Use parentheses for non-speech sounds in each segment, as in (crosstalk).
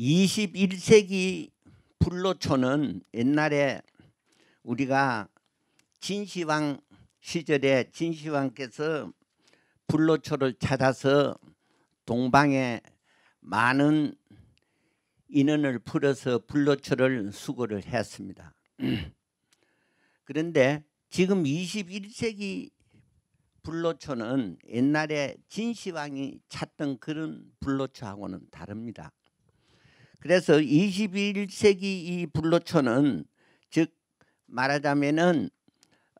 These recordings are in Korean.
21세기 불로초는 옛날에 우리가 진시황 시절에 진시황께서 불로초를 찾아서 동방에 많은 인원을 풀어서 불로초를 수거를 했습니다. (clears throat) 그런데 지금 21세기 불로초는 옛날에 진시황이 찾던 그런 불로초하고는 다릅니다. 그래서 21세기 이블로초는즉 말하자면은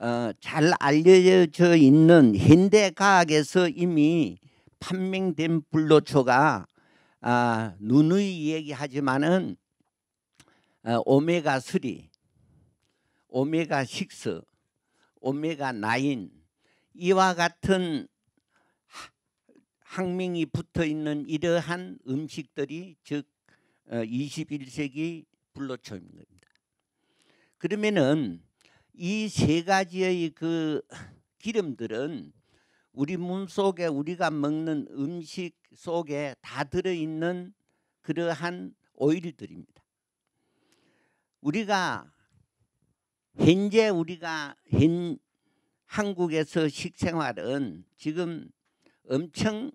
어, 잘 알려져 있는 현대 과학에서 이미 판명된 블로초가 아, 누누이 얘기하지만은 어, 오메가 3, 오메가 6, 오메가 9 이와 같은 학명이 붙어 있는 이러한 음식들이 즉 21세기 어, 불로초인 겁니다. 그러면은 이 세 가지의 그 기름들은 우리 몸 속에 우리가 먹는 음식 속에 다 들어 있는 그러한 오일들입니다. 우리가 현재 우리가 한국에서 식생활은 지금 엄청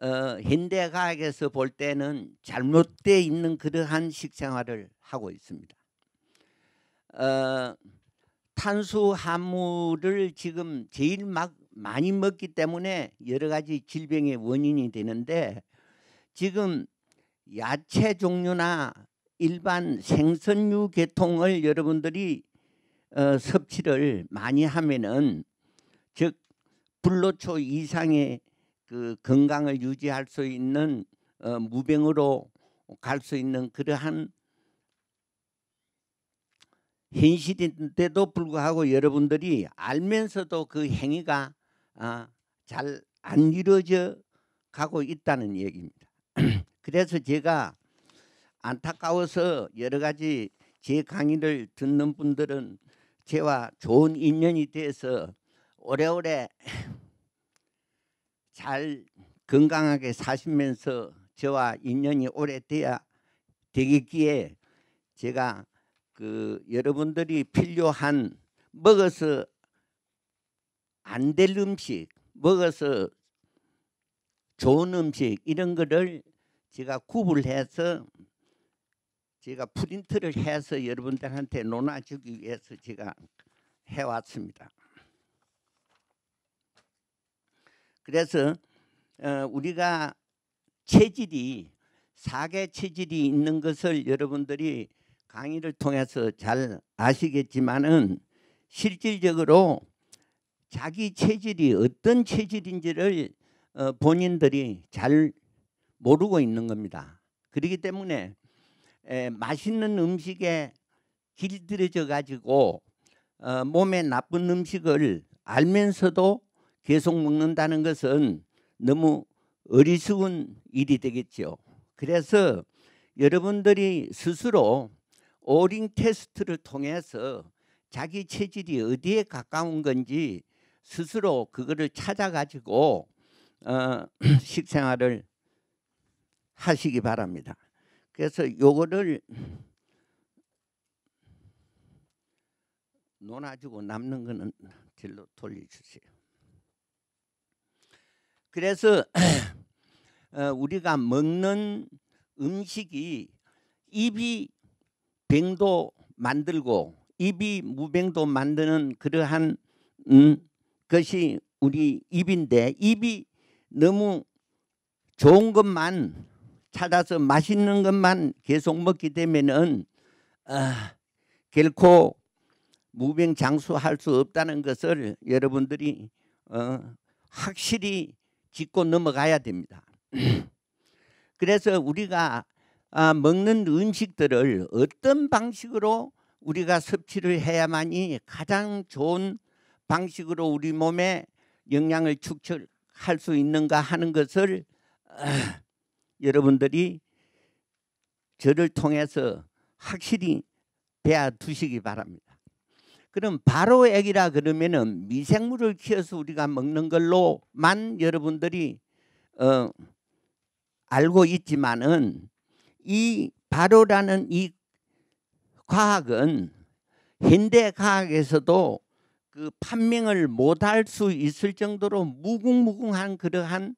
어, 현대 과학에서 볼 때는 잘못되어 있는 그러한 식생활을 하고 있습니다. 어, 탄수화물을 지금 제일 막 많이 먹기 때문에 여러 가지 질병의 원인이 되는데 지금 야채 종류나 일반 생선류 계통을 여러분들이 어, 섭취를 많이 하면은 즉 불로초 이상의 그 건강을 유지할 수 있는 어, 무병으로 갈 수 있는 그러한 현실인데도 불구하고 여러분들이 알면서도 그 행위가 아, 잘안 이루어져 가고 있다는 얘기입니다. (clears throat) 그래서 제가 안타까워서 여러 가지 제 강의를 듣는 분들은 제와 좋은 인연이 돼서 오래오래 잘 건강하게 사시면서 저와 인연이 오래돼야 되겠기에 제가 그 여러분들이 필요한 먹어서 안 될 음식, 먹어서 좋은 음식 이런 거를 제가 구분해서 제가 프린트를 해서 여러분들한테 논아주기 위해서 제가 해왔습니다. 그래서 어, 우리가 체질이 사계 체질이 있는 것을 여러분들이 강의를 통해서 잘 아시겠지만은 실질적으로 자기 체질이 어떤 체질인지를 어, 본인들이 잘 모르고 있는 겁니다. 그렇기 때문에 에, 맛있는 음식에 길들여져 가지고 어, 몸에 나쁜 음식을 알면서도 계속 먹는다는 것은 너무 어리숙은 일이 되겠죠. 그래서 여러분들이 스스로 오링 테스트를 통해서 자기 체질이 어디에 가까운 건지 스스로 그거를 찾아가지고 어, (clears throat) 식생활을 하시기 바랍니다. 그래서 요거를 논아주고 남는 거는 길로 돌려주세요. 그래서 (clears throat) 어, 우리가 먹는 음식이 입이 병도 만들고 입이 무병도 만드는 그러한 음, 것이 우리 입인데 입이 너무 좋은 것만 찾아서 맛있는 것만 계속 먹게 되면은 아, 결코 무병장수할 수 없다는 것을 여러분들이 어, 확실히 짚고 넘어가야 됩니다. (clears throat) 그래서 우리가 아, 먹는 음식들을 어떤 방식으로 우리가 섭취를 해야만이 가장 좋은 방식으로 우리 몸에 영양을 축적할 수 있는가 하는 것을 아, 여러분들이 저를 통해서 확실히 배워 두시기 바랍니다. 그럼 바로액이라 그러면은 미생물을 키워서 우리가 먹는 걸로만 여러분들이 어 알고 있지만은 이 바로라는 이 과학은 현대 과학에서도 그 판명을 못할 수 있을 정도로 무궁무궁한 그러한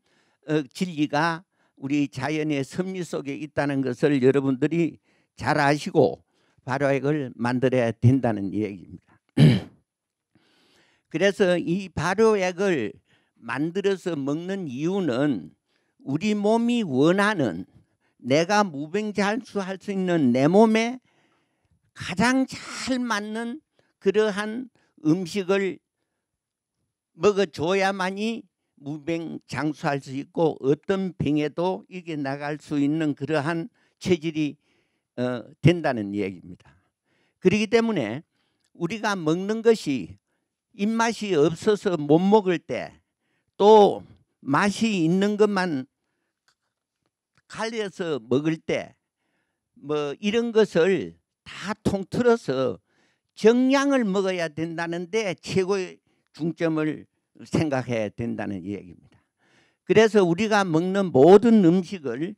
어, 진리가 우리 자연의 섬유 속에 있다는 것을 여러분들이 잘 아시고 바로액을 만들어야 된다는 얘기입니다. (clears throat) 그래서 이 발효액을 만들어서 먹는 이유는 우리 몸이 원하는 내가 무병장수할 수 있는 내 몸에 가장 잘 맞는 그러한 음식을 먹어줘야만이 무병장수할 수 있고 어떤 병에도 이게 나갈 수 있는 그러한 체질이 어, 된다는 얘기입니다. 그러기 때문에 우리가 먹는 것이 입맛이 없어서 못 먹을 때 또 맛이 있는 것만 갈려서 먹을 때뭐 이런 것을 다 통틀어서 정량을 먹어야 된다는데 최고의 중점을 생각해야 된다는 이야기입니다. 그래서 우리가 먹는 모든 음식을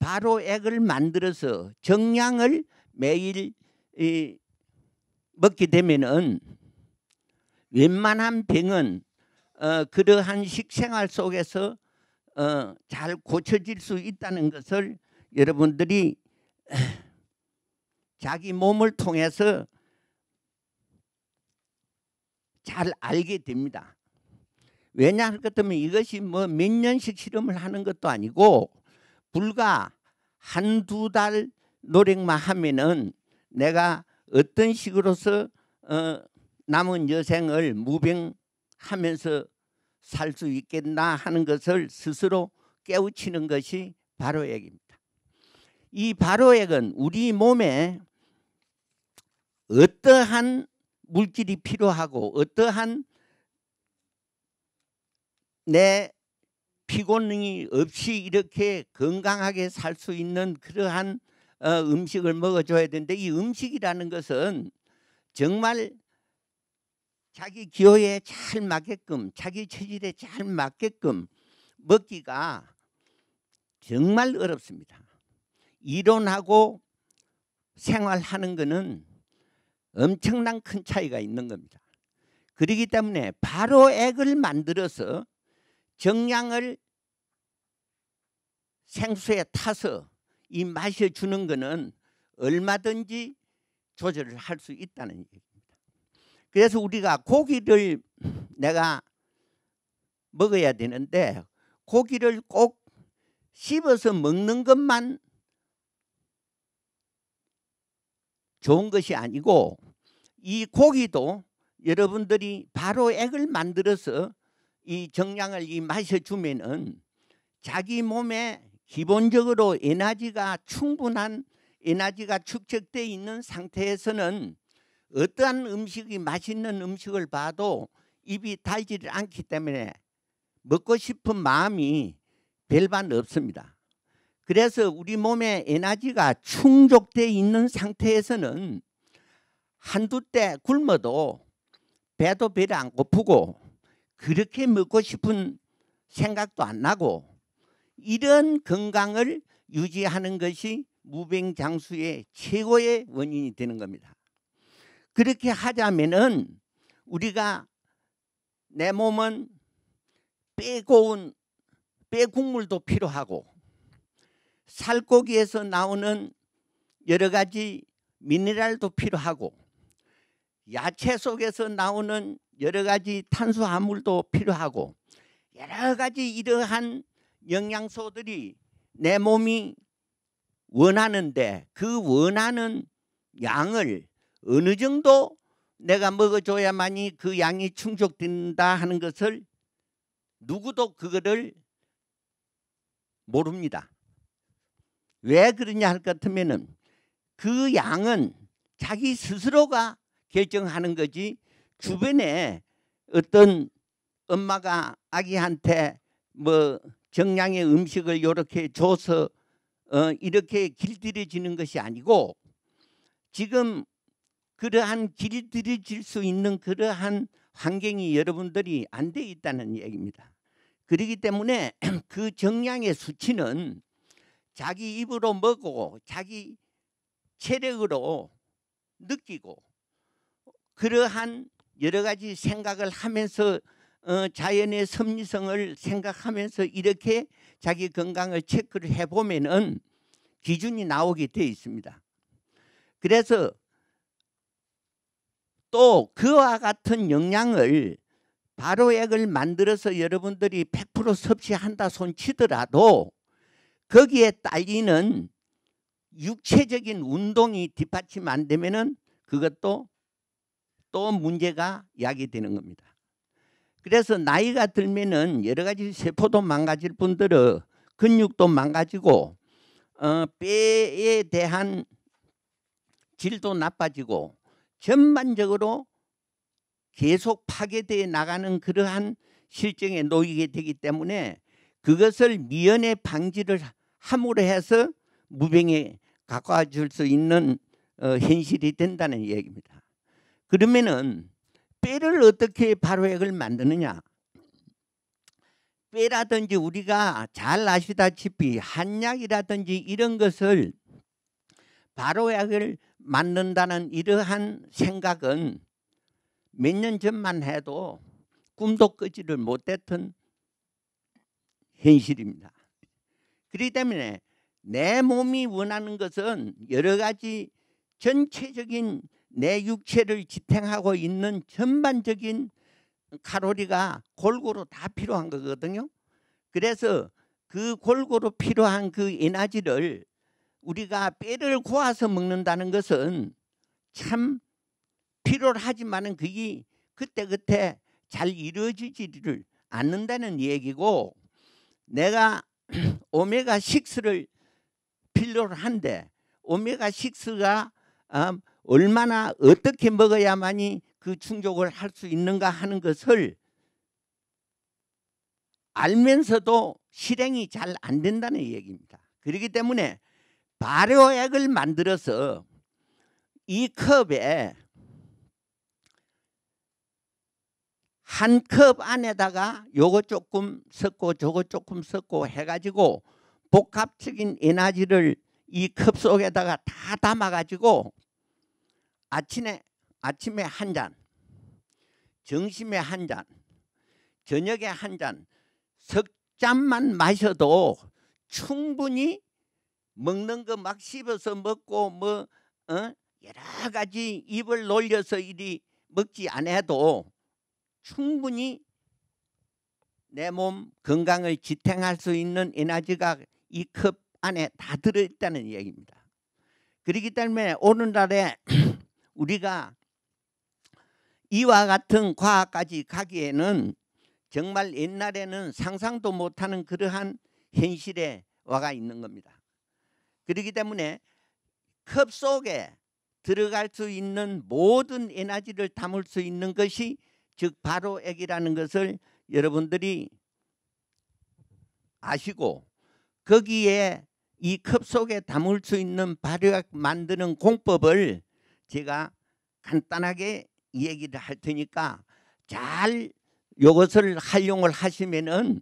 바로 액을 만들어서 정량을 매일 이 먹게 되면은 웬만한 병은 어, 그러한 식생활 속에서 어, 잘 고쳐질 수 있다는 것을 여러분들이 (clears throat) 자기 몸을 통해서 잘 알게 됩니다. 왜냐 할것 때문에 이것이 뭐 몇 년씩 실험을 하는 것도 아니고 불과 한두 달 노력만 하면은 내가 어떤 식으로서 어, 남은 여생을 무병하면서 살 수 있겠나 하는 것을 스스로 깨우치는 것이 바로액입니다. 이 바로액은 우리 몸에 어떠한 물질이 필요하고 어떠한 내피곤이 없이 이렇게 건강하게 살 수 있는 그러한 어, 음식을 먹어줘야 되는데 이 음식이라는 것은 정말 자기 기호에 잘 맞게끔 자기 체질에 잘 맞게끔 먹기가 정말 어렵습니다. 이론하고 생활하는 것은 엄청난 큰 차이가 있는 겁니다. 그렇기 때문에 바로 액을 만들어서 정량을 생수에 타서 이 마셔주는 것은 얼마든지 조절을 할 수 있다는 얘기입니다. 그래서 우리가 고기를 내가 먹어야 되는데 고기를 꼭 씹어서 먹는 것만 좋은 것이 아니고 이 고기도 여러분들이 바로 액을 만들어서 이 정량을 이 마셔주면은 자기 몸에 기본적으로 에너지가 충분한 에너지가 축적되어 있는 상태에서는 어떠한 음식이 맛있는 음식을 봐도 입이 달지를 않기 때문에 먹고 싶은 마음이 별반 없습니다. 그래서 우리 몸에 에너지가 충족되어 있는 상태에서는 한두 때 굶어도 배도 배를 안 고프고 그렇게 먹고 싶은 생각도 안 나고 이런 건강을 유지하는 것이 무병장수의 최고의 원인이 되는 겁니다. 그렇게 하자면은 우리가 내 몸은 빼고운 빼국물도 필요하고 살코기에서 나오는 여러 가지 미네랄도 필요하고 야채 속에서 나오는 여러 가지 탄수화물도 필요하고 여러 가지 이러한 영양소들이 내 몸이 원하는데 그 원하는 양을 어느 정도 내가 먹어줘야만이 그 양이 충족된다 하는 것을 누구도 그거를 모릅니다. 왜 그러냐 할 것 같으면 그 양은 자기 스스로가 결정하는 거지 주변에 어떤 엄마가 아기한테 뭐 정량의 음식을 이렇게 줘서 어, 이렇게 길들여지는 것이 아니고 지금 그러한 길들여질 수 있는 그러한 환경이 여러분들이 안돼 있다는 얘기입니다. 그러기 때문에 (clears throat) 그 정량의 수치는 자기 입으로 먹고 자기 체력으로 느끼고 그러한 여러 가지 생각을 하면서 어, 자연의 섭리성을 생각하면서 이렇게 자기 건강을 체크를 해보면은 기준이 나오게 되어 있습니다. 그래서 또 그와 같은 영양을 바로액을 만들어서 여러분들이 100% 섭취한다 손치더라도 거기에 딸리는 육체적인 운동이 뒷받침 안 되면은 그것도 또 문제가 야기되는 겁니다. 그래서 나이가 들면은 여러 가지 세포도 망가질 분들은 근육도 망가지고 어, 뼈에 대한 질도 나빠지고 전반적으로 계속 파괴되어 나가는 그러한 실정에 놓이게 되기 때문에 그것을 미연의 방지를 함으로 해서 무병에 가까워질 수 있는 어, 현실이 된다는 얘기입니다. 그러면은 뼈를 어떻게 바로액을 만드느냐 뼈라든지 우리가 잘 아시다시피 한약이라든지 이런 것을 바로약을 만든다는 이러한 생각은 몇 년 전만 해도 꿈도 끄지를 못했던 현실입니다. 그렇기 때문에 내 몸이 원하는 것은 여러 가지 전체적인 내 육체를 지탱하고 있는 전반적인 칼로리가 골고루 다 필요한 거거든요. 그래서 그 골고루 필요한 그 에너지를 우리가 뼈를 고아서 먹는다는 것은 참 필요하지만은 그게 그때그때 잘 이루어지지를 않는다는 얘기고 내가 (clears throat) 오메가6를 필요로 한데 오메가6가 음, 얼마나 어떻게 먹어야만이 그 충족을 할 수 있는가 하는 것을 알면서도 실행이 잘 안 된다는 얘기입니다. 그렇기 때문에 발효액을 만들어서 이 컵에 한 컵 안에다가 요거 조금 섞고 저거 조금 섞고 해가지고 복합적인 에너지를 이 컵 속에다가 다 담아가지고 아침에 아침에 한 잔, 점심에 한 잔, 저녁에 한 잔, 석 잔만 마셔도 충분히 먹는 거 막 씹어서 먹고 뭐 어? 여러 가지 입을 놀려서 이리 먹지 않아도 충분히 내 몸 건강을 지탱할 수 있는 에너지가 이 컵 안에 다 들어있다는 얘기입니다. 그렇기 때문에 오늘날에 (clears throat) 우리가 이와 같은 과학까지 가기에는 정말 옛날에는 상상도 못하는 그러한 현실에 와가 있는 겁니다. 그렇기 때문에 컵 속에 들어갈 수 있는 모든 에너지를 담을 수 있는 것이 즉 바로 액이라는 것을 여러분들이 아시고 거기에 이 컵 속에 담을 수 있는 발효액 만드는 공법을 제가 간단하게 얘기를 할 테니까 잘 이것을 활용을 하시면은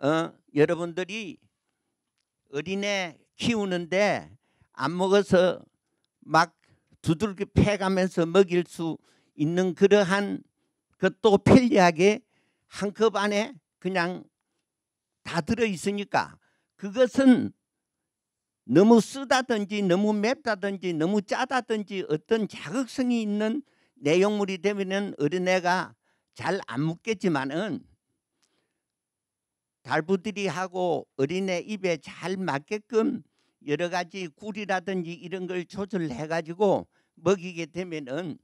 어, 여러분들이 어린애 키우는데 안 먹어서 막 두들겨 패가면서 먹일 수 있는 그러한 것도 편리하게 한 컵 안에 그냥 다 들어 있으니까 그것은 너무 쓰다든지 너무 맵다든지 너무 짜다든지 어떤 자극성이 있는 내용물이 되면은 어린애가 잘안 묻겠지만은 달부들이 하고 어린애 입에 잘 맞게끔 여러 가지 굴이라든지 이런 걸 조절해 가지고 먹이게 되면은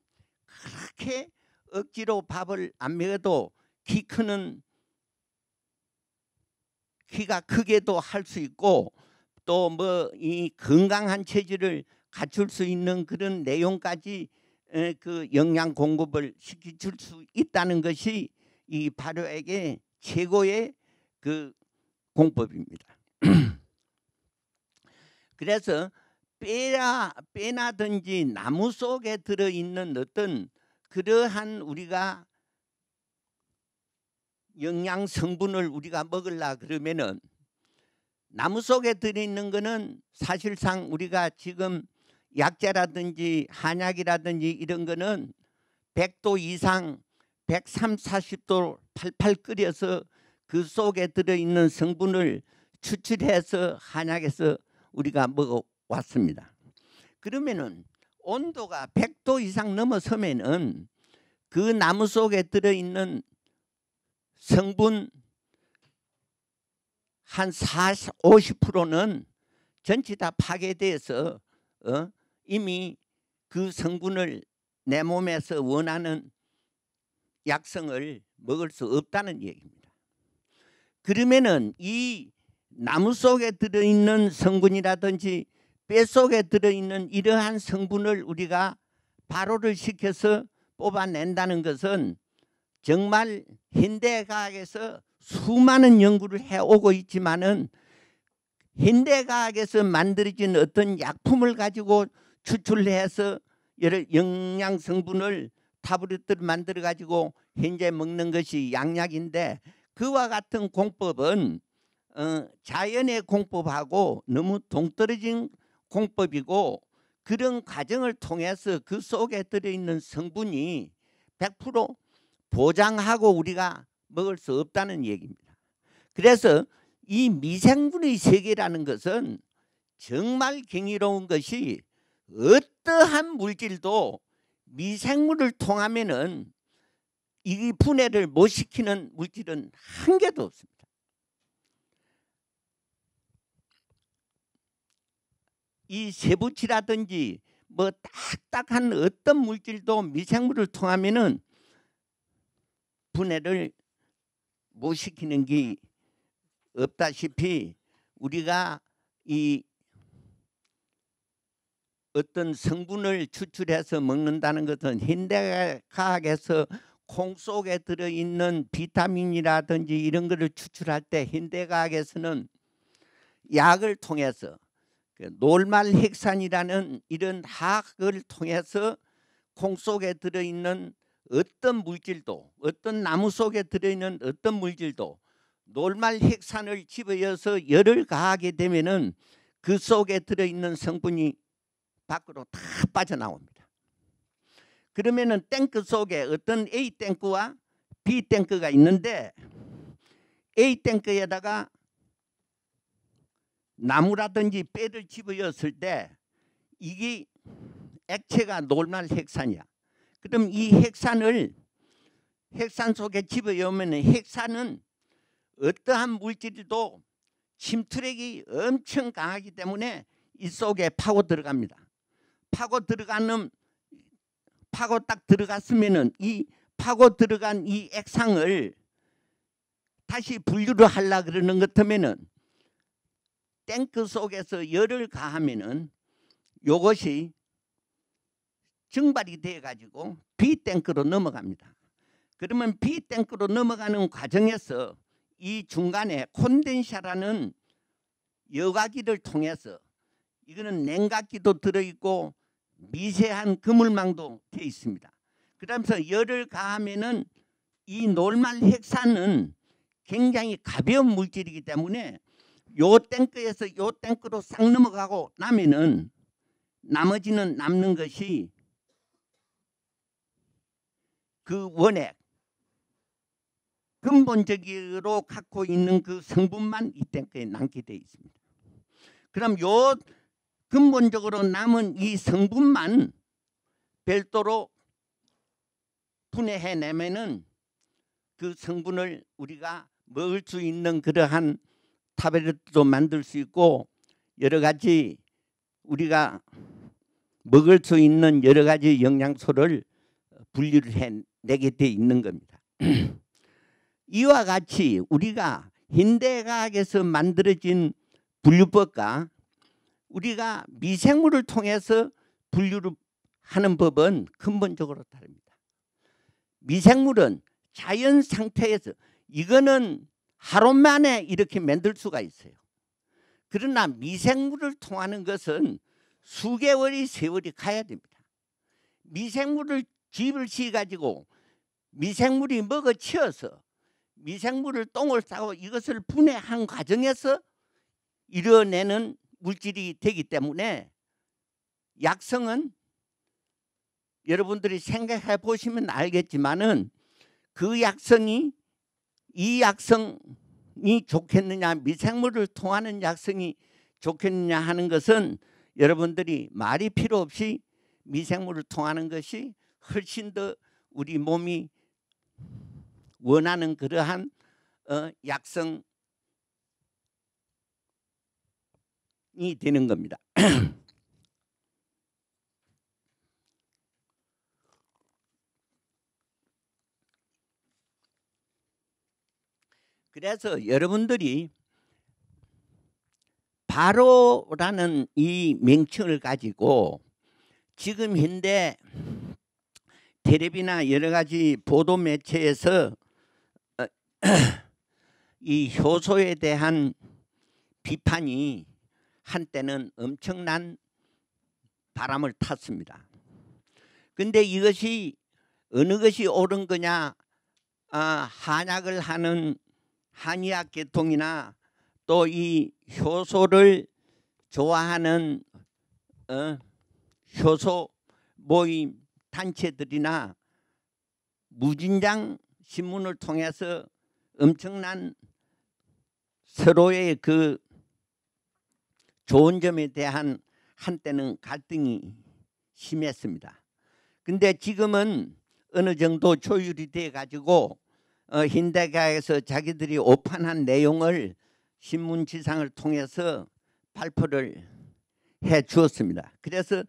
그렇게 억지로 밥을 안먹어도키 크는 키가 크게도 할 수 있고 또뭐이 건강한 체질을 갖출 수 있는 그런 내용까지 그 영양 공급을 시켜줄수 있다는 것이 이 발효액의 최고의 그 공법입니다. (clears throat) 그래서 빼라 빼나든지 나무 속에 들어 있는 어떤 그러한 우리가 영양 성분을 우리가 먹을라 그러면은 나무 속에 들어있는 거는 사실상 우리가 지금 약재라든지 한약이라든지 이런 거는 100도 이상 103, 40도 팔팔 끓여서 그 속에 들어있는 성분을 추출해서 한약에서 우리가 먹어왔습니다. 그러면은 온도가 100도 이상 넘어서면은 그 나무 속에 들어있는 성분 한 40, 50%는 전체 다파괴되어서 어? 이미 그 성분을 내 몸에서 원하는 약성을 먹을 수 없다는 얘기입니다. 그러면은 이 나무 속에 들어있는 성분이라든지 뼈 속에 들어있는 이러한 성분을 우리가 발효를 시켜서 뽑아낸다는 것은 정말 현대과학에서 수많은 연구를 해오고 있지만은 현대과학에서 만들어진 어떤 약품을 가지고 추출해서 여러 영양 성분을 타블렛을 만들어 가지고 현재 먹는 것이 양약인데 그와 같은 공법은 어, 자연의 공법하고 너무 동떨어진 공법이고 그런 과정을 통해서 그 속에 들어있는 성분이 100% 보장하고 우리가 먹을 수 없다는 얘기입니다. 그래서 이 미생물의 세계라는 것은 정말 경이로운 것이 어떠한 물질도 미생물을 통하면은 이 분해를 못 시키는 물질은 한 개도 없습니다. 이 세부치라든지 뭐 딱딱한 어떤 물질도 미생물을 통하면은 분해를 못 시키는 게 없다시피 우리가 이 어떤 성분을 추출해서 먹는다는 것은 현대과학에서 콩 속에 들어있는 비타민이라든지 이런 것을 추출할 때 현대과학에서는 약을 통해서 그 놀말 핵산이라는 이런 학을 통해서 콩 속에 들어있는 어떤 물질도 어떤 나무 속에 들어있는 어떤 물질도 놀말 핵산을 집어여서 열을 가하게 되면은 그 속에 들어있는 성분이 밖으로 다 빠져나옵니다. 그러면은 탱크 속에 어떤 A 탱크와 B 탱크가 있는데 A 탱크에다가 나무라든지 뼈를 집어였을 때 이게 액체가 놀말 핵산이야. 그럼 이 핵산을 핵산 속에 집어넣으면 핵산은 어떠한 물질도 침투력이 엄청 강하기 때문에 이 속에 파고 들어갑니다. 파고 들어가는 파고 딱 들어갔으면은 이 파고 들어간 이 액상을 다시 분류를 하려 그러는 것터면은 탱크 속에서 열을 가하면은 요것이 증발이 돼가지고 B탱크로 넘어갑니다. 그러면 B탱크로 넘어가는 과정에서 이 중간에 콘덴샤라는 여과기를 통해서 이거는 냉각기도 들어있고 미세한 그물망도 되 있습니다. 그러면서 열을 가하면은 이 놀말 핵산은 굉장히 가벼운 물질이기 때문에 요 탱크에서 요 탱크로 싹 넘어가고 나면은 나머지는 남는 것이 그 원액 근본적으로 갖고 있는 그 성분만 이때까지 남게 돼 있습니다. 그럼 요 근본적으로 남은 이 성분만 별도로 분해해내면은 그 성분을 우리가 먹을 수 있는 그러한 타베렛도 만들 수 있고 여러 가지 우리가 먹을 수 있는 여러 가지 영양소를 분류를 해 내게돼 있는 겁니다. (clears throat) 이와 같이 우리가 현대과학에서 만들어진 분류법과 우리가 미생물을 통해서 분류를 하는 법은 근본적으로 다릅니다. 미생물은 자연 상태에서 이거는 하루 만에 이렇게 만들 수가 있어요. 그러나 미생물을 통하는 것은 수개월이 세월이 가야 됩니다. 미생물을 집을 지어가지고 미생물이 먹어 치어서 미생물을 똥을 싸고 이것을 분해한 과정에서 이뤄내는 물질이 되기 때문에 약성은 여러분들이 생각해 보시면 알겠지만은 그 약성이 이 약성이 좋겠느냐 미생물을 통하는 약성이 좋겠느냐 하는 것은 여러분들이 말이 필요 없이 미생물을 통하는 것이 훨씬 더 우리 몸이 원하는 그러한 어, 약성이 되는 겁니다. (clears throat) 그래서 여러분들이 바로라는 이 명칭을 가지고 지금 현대 테레비나 여러 가지 보도 매체에서 (clears throat) 이 효소에 대한 비판이 한때는 엄청난 바람을 탔습니다. 근데 이것이 어느 것이 옳은 거냐 아, 한약을 하는 한의학 계통이나 또 이 효소를 좋아하는 어, 효소 모임 단체들이나 무진장 신문을 통해서 엄청난 서로의 그 좋은 점에 대한 한때는 갈등이 심했습니다. 근데 지금은 어느 정도 조율이 돼 가지고 어, 현대가에서 자기들이 오판한 내용을 신문지상을 통해서 발표를 해 주었습니다. 그래서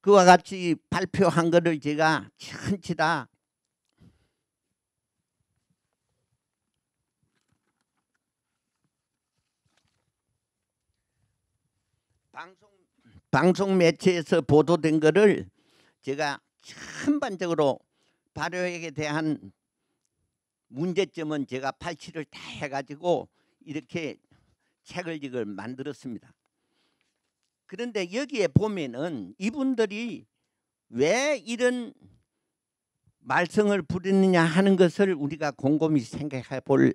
그와 같이 발표한 것을 제가 천치다 방송 매체에서 보도된 것을 제가 전반적으로 발효액에 대한 문제점은 제가 발치를 다 해가지고 이렇게 책을 지금 만들었습니다. 그런데 여기에 보면은 이분들이 왜 이런 말썽을 부리느냐 하는 것을 우리가 곰곰이 생각해 볼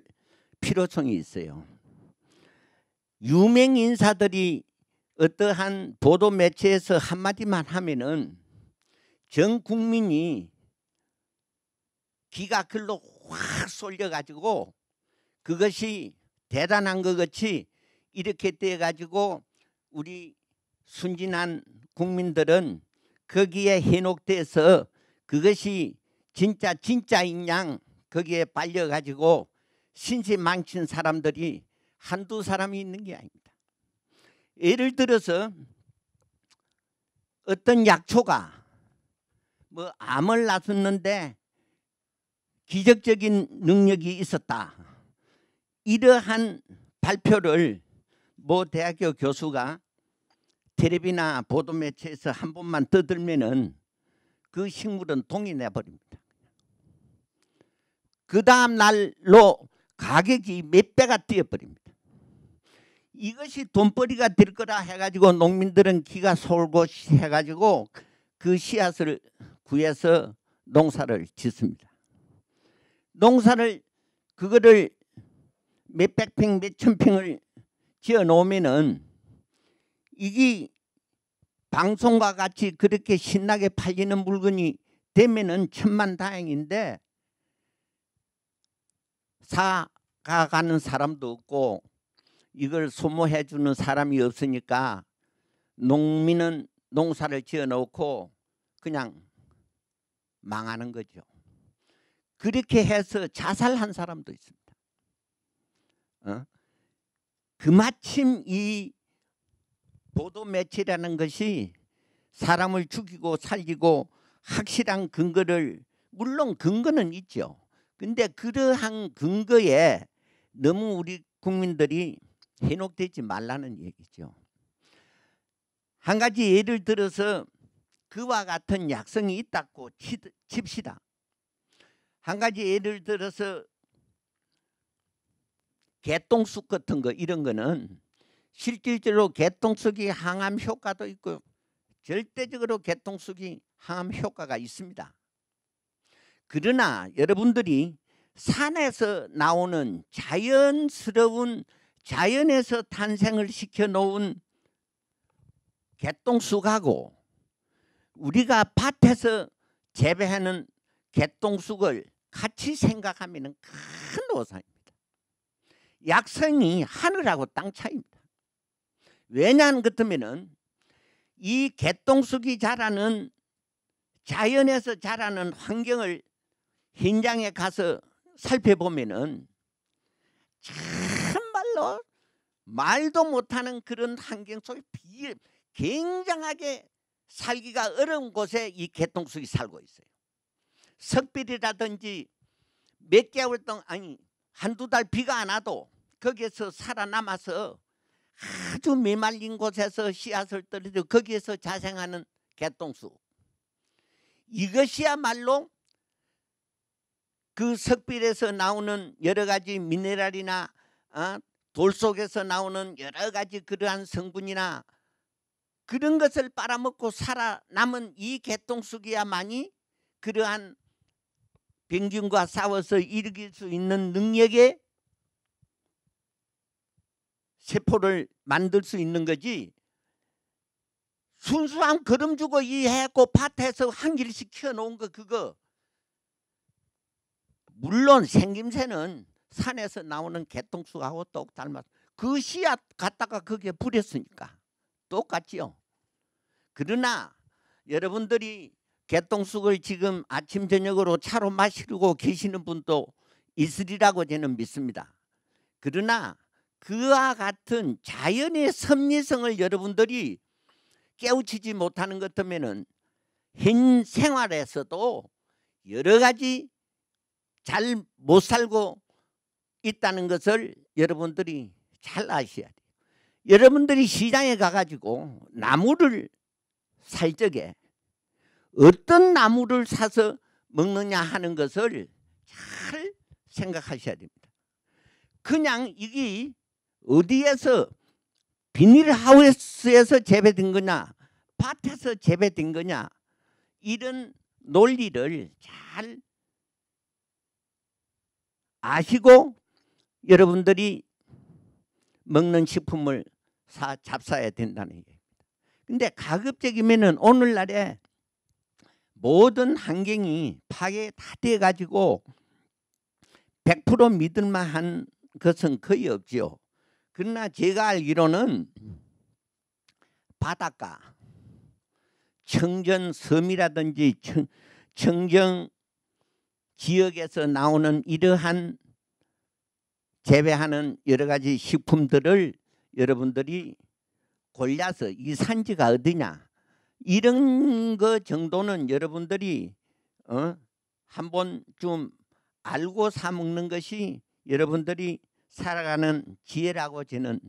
필요성이 있어요. 유명 인사들이 어떠한 보도 매체에서 한마디만 하면은 전 국민이 기가 글로 확 쏠려가지고 그것이 대단한 것 같이 이렇게 돼가지고 우리 순진한 국민들은 거기에 현혹돼서 그것이 진짜 진짜인 양 거기에 빨려가지고 신세 망친 사람들이 한두 사람이 있는 게 아닙니다. 예를 들어서 어떤 약초가 뭐 암을 낳았는데 기적적인 능력이 있었다. 이러한 발표를 모 대학교 교수가 텔레비나 보도매체에서 한 번만 떠들면은 그 식물은 동이 내버립니다. 그 다음 날로 가격이 몇 배가 뛰어버립니다. 이것이 돈벌이가 될 거라 해가지고 농민들은 기가 솔고 해가지고 그 씨앗을 구해서 농사를 짓습니다. 농사를 그거를 몇 백 평, 몇 천 평을 지어 놓으면은 이게 방송과 같이 그렇게 신나게 팔리는 물건이 되면은 천만 다행인데 사가가는 사람도 없고 이걸 소모해 주는 사람이 없으니까 농민은 농사를 지어 놓고 그냥 망하는 거죠. 그렇게 해서 자살한 사람도 있습니다. 어? 그 마침 이 보도 매체라는 것이 사람을 죽이고 살리고 확실한 근거를 물론 근거는 있죠. 근데 그러한 근거에 너무 우리 국민들이 현혹되지 말라는 얘기죠. 한 가지 예를 들어서 그와 같은 약성이 있다고 칩시다. 한 가지 예를 들어서 개똥쑥 같은 거 이런 거는 실질적으로 개똥쑥이 항암 효과도 있고 절대적으로 개똥쑥이 항암 효과가 있습니다. 그러나 여러분들이 산에서 나오는 자연스러운 자연에서 탄생을 시켜놓은 개똥쑥하고 우리가 밭에서 재배하는 개똥쑥을 같이 생각하면 큰 오산입니다. 약성이 하늘하고 땅 차이입니다. 왜냐는 같으면 이 개똥쑥이 자라는 자연에서 자라는 환경을 현장에 가서 살펴보면 그래서 말도 못하는 그런 환경 속에 비, 굉장하게 살기가 어려운 곳에 이 개똥쑥이 살고 있어요. 석비리라든지 몇 개월 동안 아니 한두 달 비가 안 와도 거기에서 살아남아서 아주 메말린 곳에서 씨앗을 떨어뜨 거기에서 자생하는 개똥쑥 이것이야말로 그 석빌에서 나오는 여러 가지 미네랄이나 어? 돌 속에서 나오는 여러 가지 그러한 성분이나 그런 것을 빨아먹고 살아남은 이 개똥쑥이야만이 그러한 병균과 싸워서 일으킬 수 있는 능력의 세포를 만들 수 있는 거지 순수한 걸음 주고 이 해고 그 밭에서 한 길씩 켜놓은거 그거 물론 생김새는 산에서 나오는 개똥수하고똑 닮았어. 그 씨앗 갖다가 거기에 뿌렸으니까 똑같지요. 그러나 여러분들이 개똥쑥을 지금 아침 저녁으로 차로 마시고 계시는 분도 있으리라고 저는 믿습니다. 그러나 그와 같은 자연의 섭리성을 여러분들이 깨우치지 못하는 것 때문에는 현 생활에서도 여러 가지 잘 못 살고 있다는 것을 여러분들이 잘 아셔야 돼요. 여러분들이 시장에 가가지고 나무를 살 적에 어떤 나무를 사서 먹느냐 하는 것을 잘 생각하셔야 됩니다. 그냥 이게 어디에서 비닐하우스에서 재배된 거냐 밭에서 재배된 거냐 이런 논리를 잘 아시고 여러분들이 먹는 식품을 사, 잡사야 된다는 얘기입니다. 근데 가급적이면은 오늘날에 모든 환경이 파괴 다 돼가지고 100% 믿을만한 것은 거의 없지요. 그러나 제가 알기로는 바닷가, 청전 섬이라든지 청, 청정 지역에서 나오는 이러한 재배하는 여러 가지 식품들을 여러분들이 골라서 이 산지가 어디냐 이런 거 정도는 여러분들이 어? 한번좀 알고 사 먹는 것이 여러분들이 살아가는 지혜라고 저는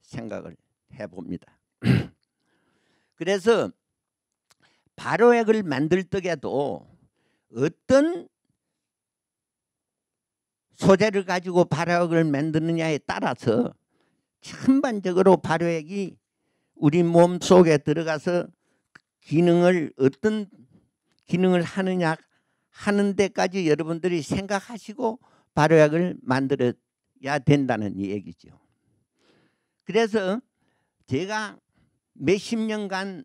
생각을 해봅니다. (clears throat) 그래서 바로액을 만들 때에도 어떤 소재를 가지고 발효액을 만드느냐에 따라서 전반적으로 발효액이 우리 몸 속에 들어가서 기능을 어떤 기능을 하느냐 하는 데까지 여러분들이 생각하시고 발효약을 만들어야 된다는 얘기죠. 그래서 제가 몇 십 년간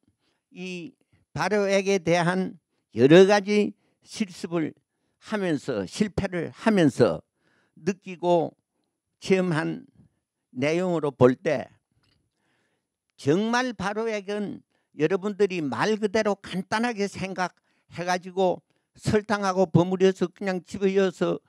이 발효액에 대한 여러 가지 실습을 하면서 실패를 하면서 느끼고 체험한 내용으로 볼 때 정말 바로에겐 여러분들이 말 그대로 간단하게 생각해가지고 설탕하고 버무려서 그냥 집에 이어서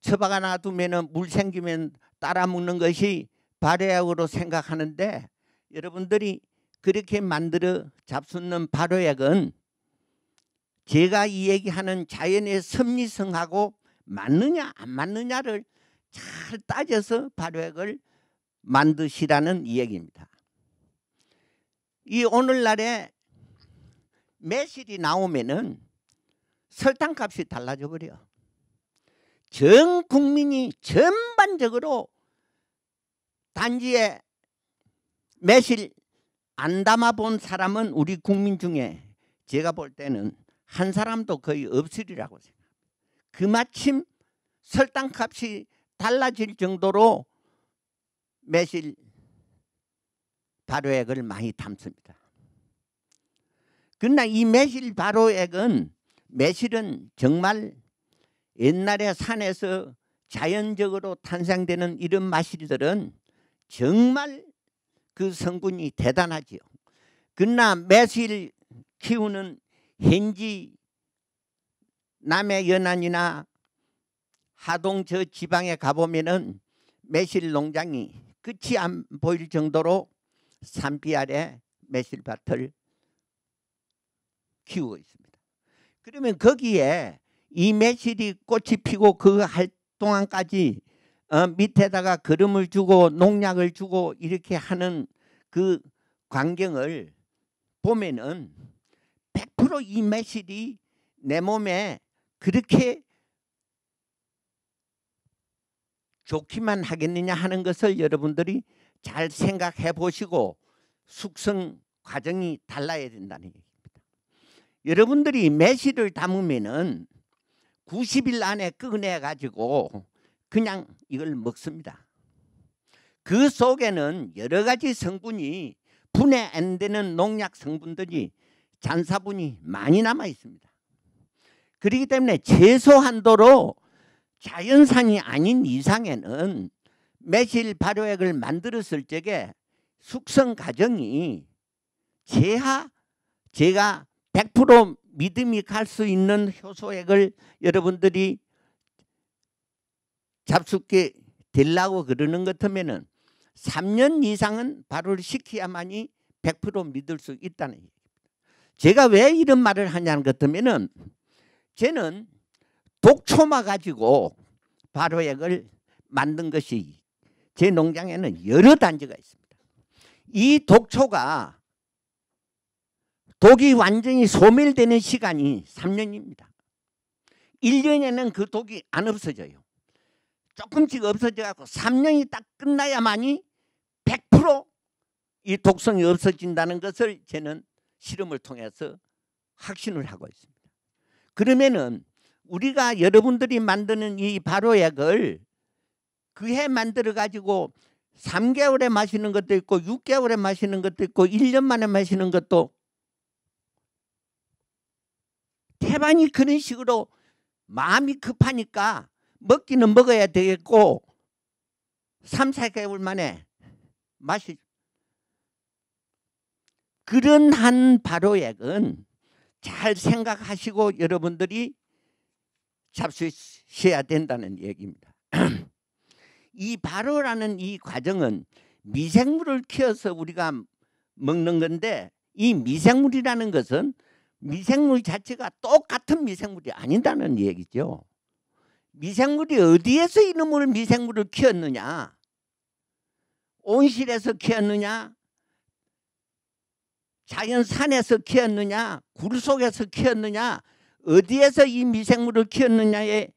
처박아 놔두면 물 생기면 따라 먹는 것이 발효약으로 생각하는데 여러분들이 그렇게 만들어 잡수는 발효약은 제가 이 얘기하는 자연의 섭리성하고 맞느냐 안 맞느냐를 잘 따져서 발효액을 만드시라는 이야기입니다. 이 오늘날에 매실이 나오면은 설탕 값이 달라져 버려. 전 국민이 전반적으로 단지에 매실 안 담아본 사람은 우리 국민 중에 제가 볼 때는 한 사람도 거의 없으리라고 생각합니다. 그 마침 설탕값이 달라질 정도로 매실 발효액을 많이 담습니다. 그러나 이 매실 발효액은 매실은 정말 옛날에 산에서 자연적으로 탄생되는 이런 마실들은 정말 그 성분이 대단하지요. 그러나 매실 키우는 현지 남해 연안이나 하동 저 지방에 가보면은 매실 농장이 끝이 안 보일 정도로 산비 아래 매실밭을 키우고 있습니다. 그러면 거기에 이 매실이 꽃이 피고 그 할 동안까지 어, 밑에다가 거름을 주고 농약을 주고 이렇게 하는 그 광경을 보면은 100%이 매실이 내 몸에 그렇게 좋기만 하겠느냐 하는 것을 여러분들이 잘 생각해 보시고 숙성 과정이 달라야 된다는 얘기입니다. 여러분들이 매실을 담으면은 90일 안에 꺼내 가지고 그냥 이걸 먹습니다. 그 속에는 여러 가지 성분이 분해 안 되는 농약 성분들이 잔사분이 많이 남아 있습니다. 그렇기 때문에 최소한도로 자연산이 아닌 이상에는 매실 발효액을 만들었을 적에 숙성 과정이 제하 제가 100% 믿음이 갈 수 있는 효소액을 여러분들이 잡숫게 되려고 그러는 것같으면은 3년 이상은 발효를 시켜야만이 100% 믿을 수 있다는 얘기입니다. 제가 왜 이런 말을 하냐는 것같으면 쟤는 독초마 가지고 발효액을 만든 것이 제 농장에는 여러 단지가 있습니다. 이 독초가 독이 완전히 소멸되는 시간이 3년입니다. 1년에는 그 독이 안 없어져요. 조금씩 없어져갖고 3년이 딱 끝나야만이 100%이 독성이 없어진다는 것을 저는 실험을 통해서 확신을 하고 있습니다. 그러면은 우리가 여러분들이 만드는 이바로액을 그 해 만들어 가지고 3개월에 마시는 것도 있고 6개월에 마시는 것도 있고 1년 만에 마시는 것도 태반이 그런 식으로 마음이 급하니까 먹기는 먹어야 되겠고 3, 4개월 만에 마시 그런 한바로액은 잘 생각하시고 여러분들이 잡수셔야 된다는 얘기입니다. (clears throat) 이 발효라는 이 과정은 미생물을 키워서 우리가 먹는 건데 이 미생물이라는 것은 미생물 자체가 똑같은 미생물이 아닌다는 얘기죠. 미생물이 어디에서 이놈을 미생물을 키웠느냐? 온실에서 키웠느냐? 자기 산에서 키웠느냐 굴 속에서 키웠느냐 어디에서 이 미생물을 키웠느냐에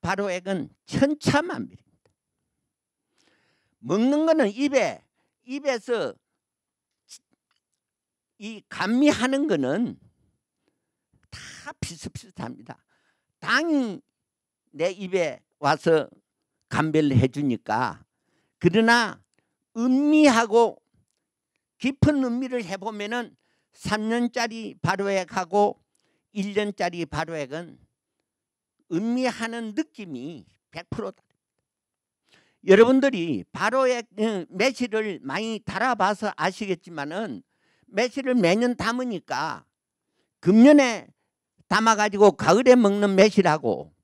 바로 액은 천차만별입니다. 먹는 거는 입에 입에서 이 감미하는 거는 다 비슷비슷합니다. 당이 내 입에 와서 감별을 해주니까 그러나 음미하고 깊은 의미를 해보면은 3년짜리 바로액하고 1년짜리 바로액은 의미하는 느낌이 100%다. 여러분들이 바로액 어, 매실을 많이 달아봐서 아시겠지만은 매실을 매년 담으니까 금년에 담아가지고 가을에 먹는 매실하고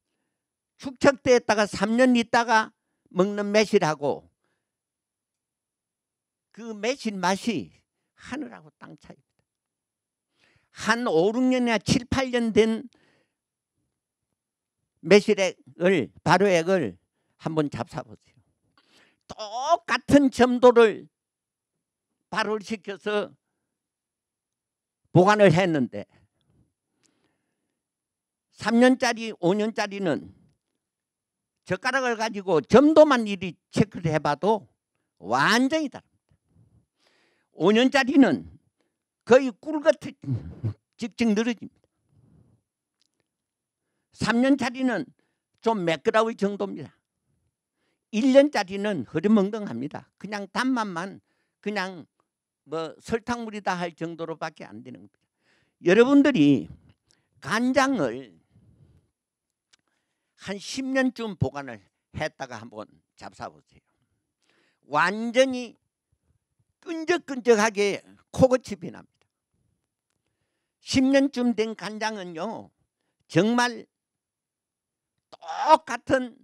축척대에다가 3년 있다가 먹는 매실하고 그 맺은 맛이 하늘하고 땅 차이입니다. 한 5, 6년이나 7, 8년 된 매실액을 발효액을 한번 잡숴보세요. 똑같은 점도를 발효를 시켜서 보관을 했는데 3년짜리 5년짜리는 젓가락을 가지고 점도만 일이 체크를 해봐도 완전히 다릅니다. 5년짜리는 거의 꿀같이 (laughs) 직증 늘어집니다. 3년짜리는 좀 매끄러울 정도입니다. 1년짜리는 흐리멍덩합니다. 그냥 단맛만 그냥 뭐 설탕물이다 할 정도로밖에 안 되는 겁니다. 여러분들이 간장을 한 10년쯤 보관을 했다가 한번 잡숴보세요. 완전히 끈적끈적하게 코고칩이 납니다. 10년쯤 된 간장은요. 정말 똑같은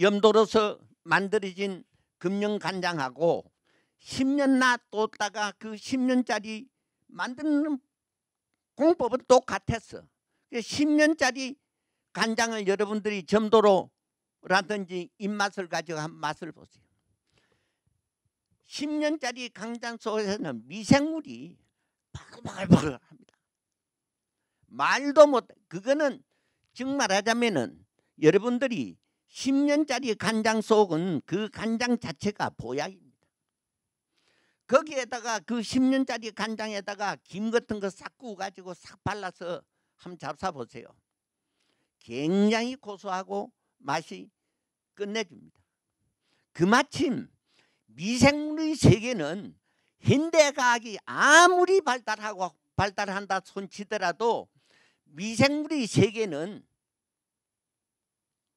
염도로서 만들어진 금년간장하고 10년나 뒀다가 그 10년짜리 만드는 공법은 똑같았어. 10년짜리 그 간장을 여러분들이 점도로라든지 입맛을 가지고 맛을 보세요. 10년짜리 강장 속에서는 미생물이 바글바글바글 합니다. 말도 못 그거는 즉 말하자면은 여러분들이 10년짜리 간장 속은 그 간장 자체가 보약입니다. 거기에다가 그 10년짜리 간장에다가 김 같은 거 싹 구워 가지고 싹 발라서 한번 잡사 보세요. 굉장히 고소하고 맛이 끝내줍니다. 그마침 미생물의 세계는 현대과학이 아무리 발달하고 발달한다 손치더라도 미생물의 세계는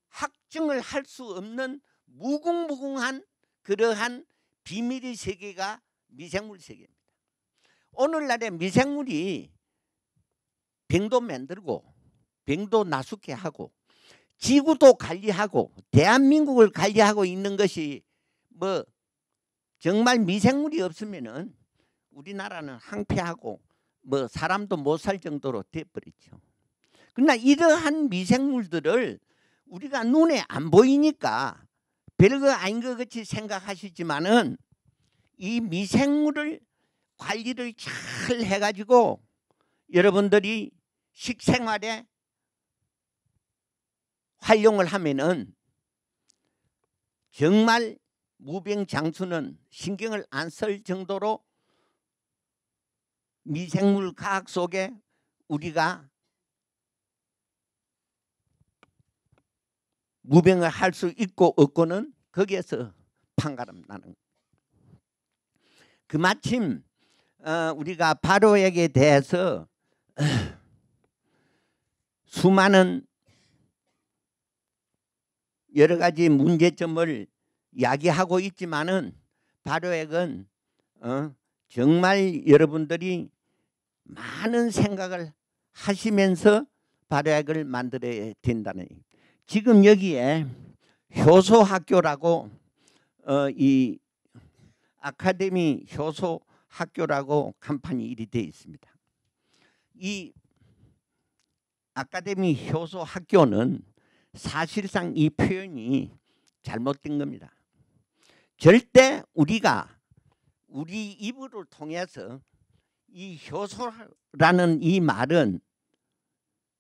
확증을 할 수 없는 무궁무궁한 그러한 비밀의 세계가 미생물 세계입니다. 오늘날의 미생물이 병도 만들고 병도 나숙해 하고 지구도 관리하고 대한민국을 관리하고 있는 것이 뭐 정말 미생물이 없으면은 우리나라는 항폐하고 뭐 사람도 못 살 정도로 돼버리죠. 그러나 이러한 미생물들을 우리가 눈에 안 보이니까 별거 아닌 것 같이 생각하시지만은 이 미생물을 관리를 잘 해가지고 여러분들이 식생활에 활용을 하면은 정말 무병장수는 신경을 안 쓸 정도로 미생물 과학 속에 우리가 무병을 할 수 있고 없고는 거기에서 판가름 나는 그 마침 어, 우리가 바로에게 대해서 수많은 여러 가지 문제점을 이야기하고 있지만은 발효액은 어, 정말 여러분들이 많은 생각을 하시면서 바로액을 만들어야 된다는 지금 여기에 효소학교라고 어, 이 아카데미 효소학교라고 간판이 일이 되어 있습니다. 이 아카데미 효소학교는 사실상 이 표현이 잘못된 겁니다. 절대 우리가 우리 입으 통해서 이 효소라는 이 말은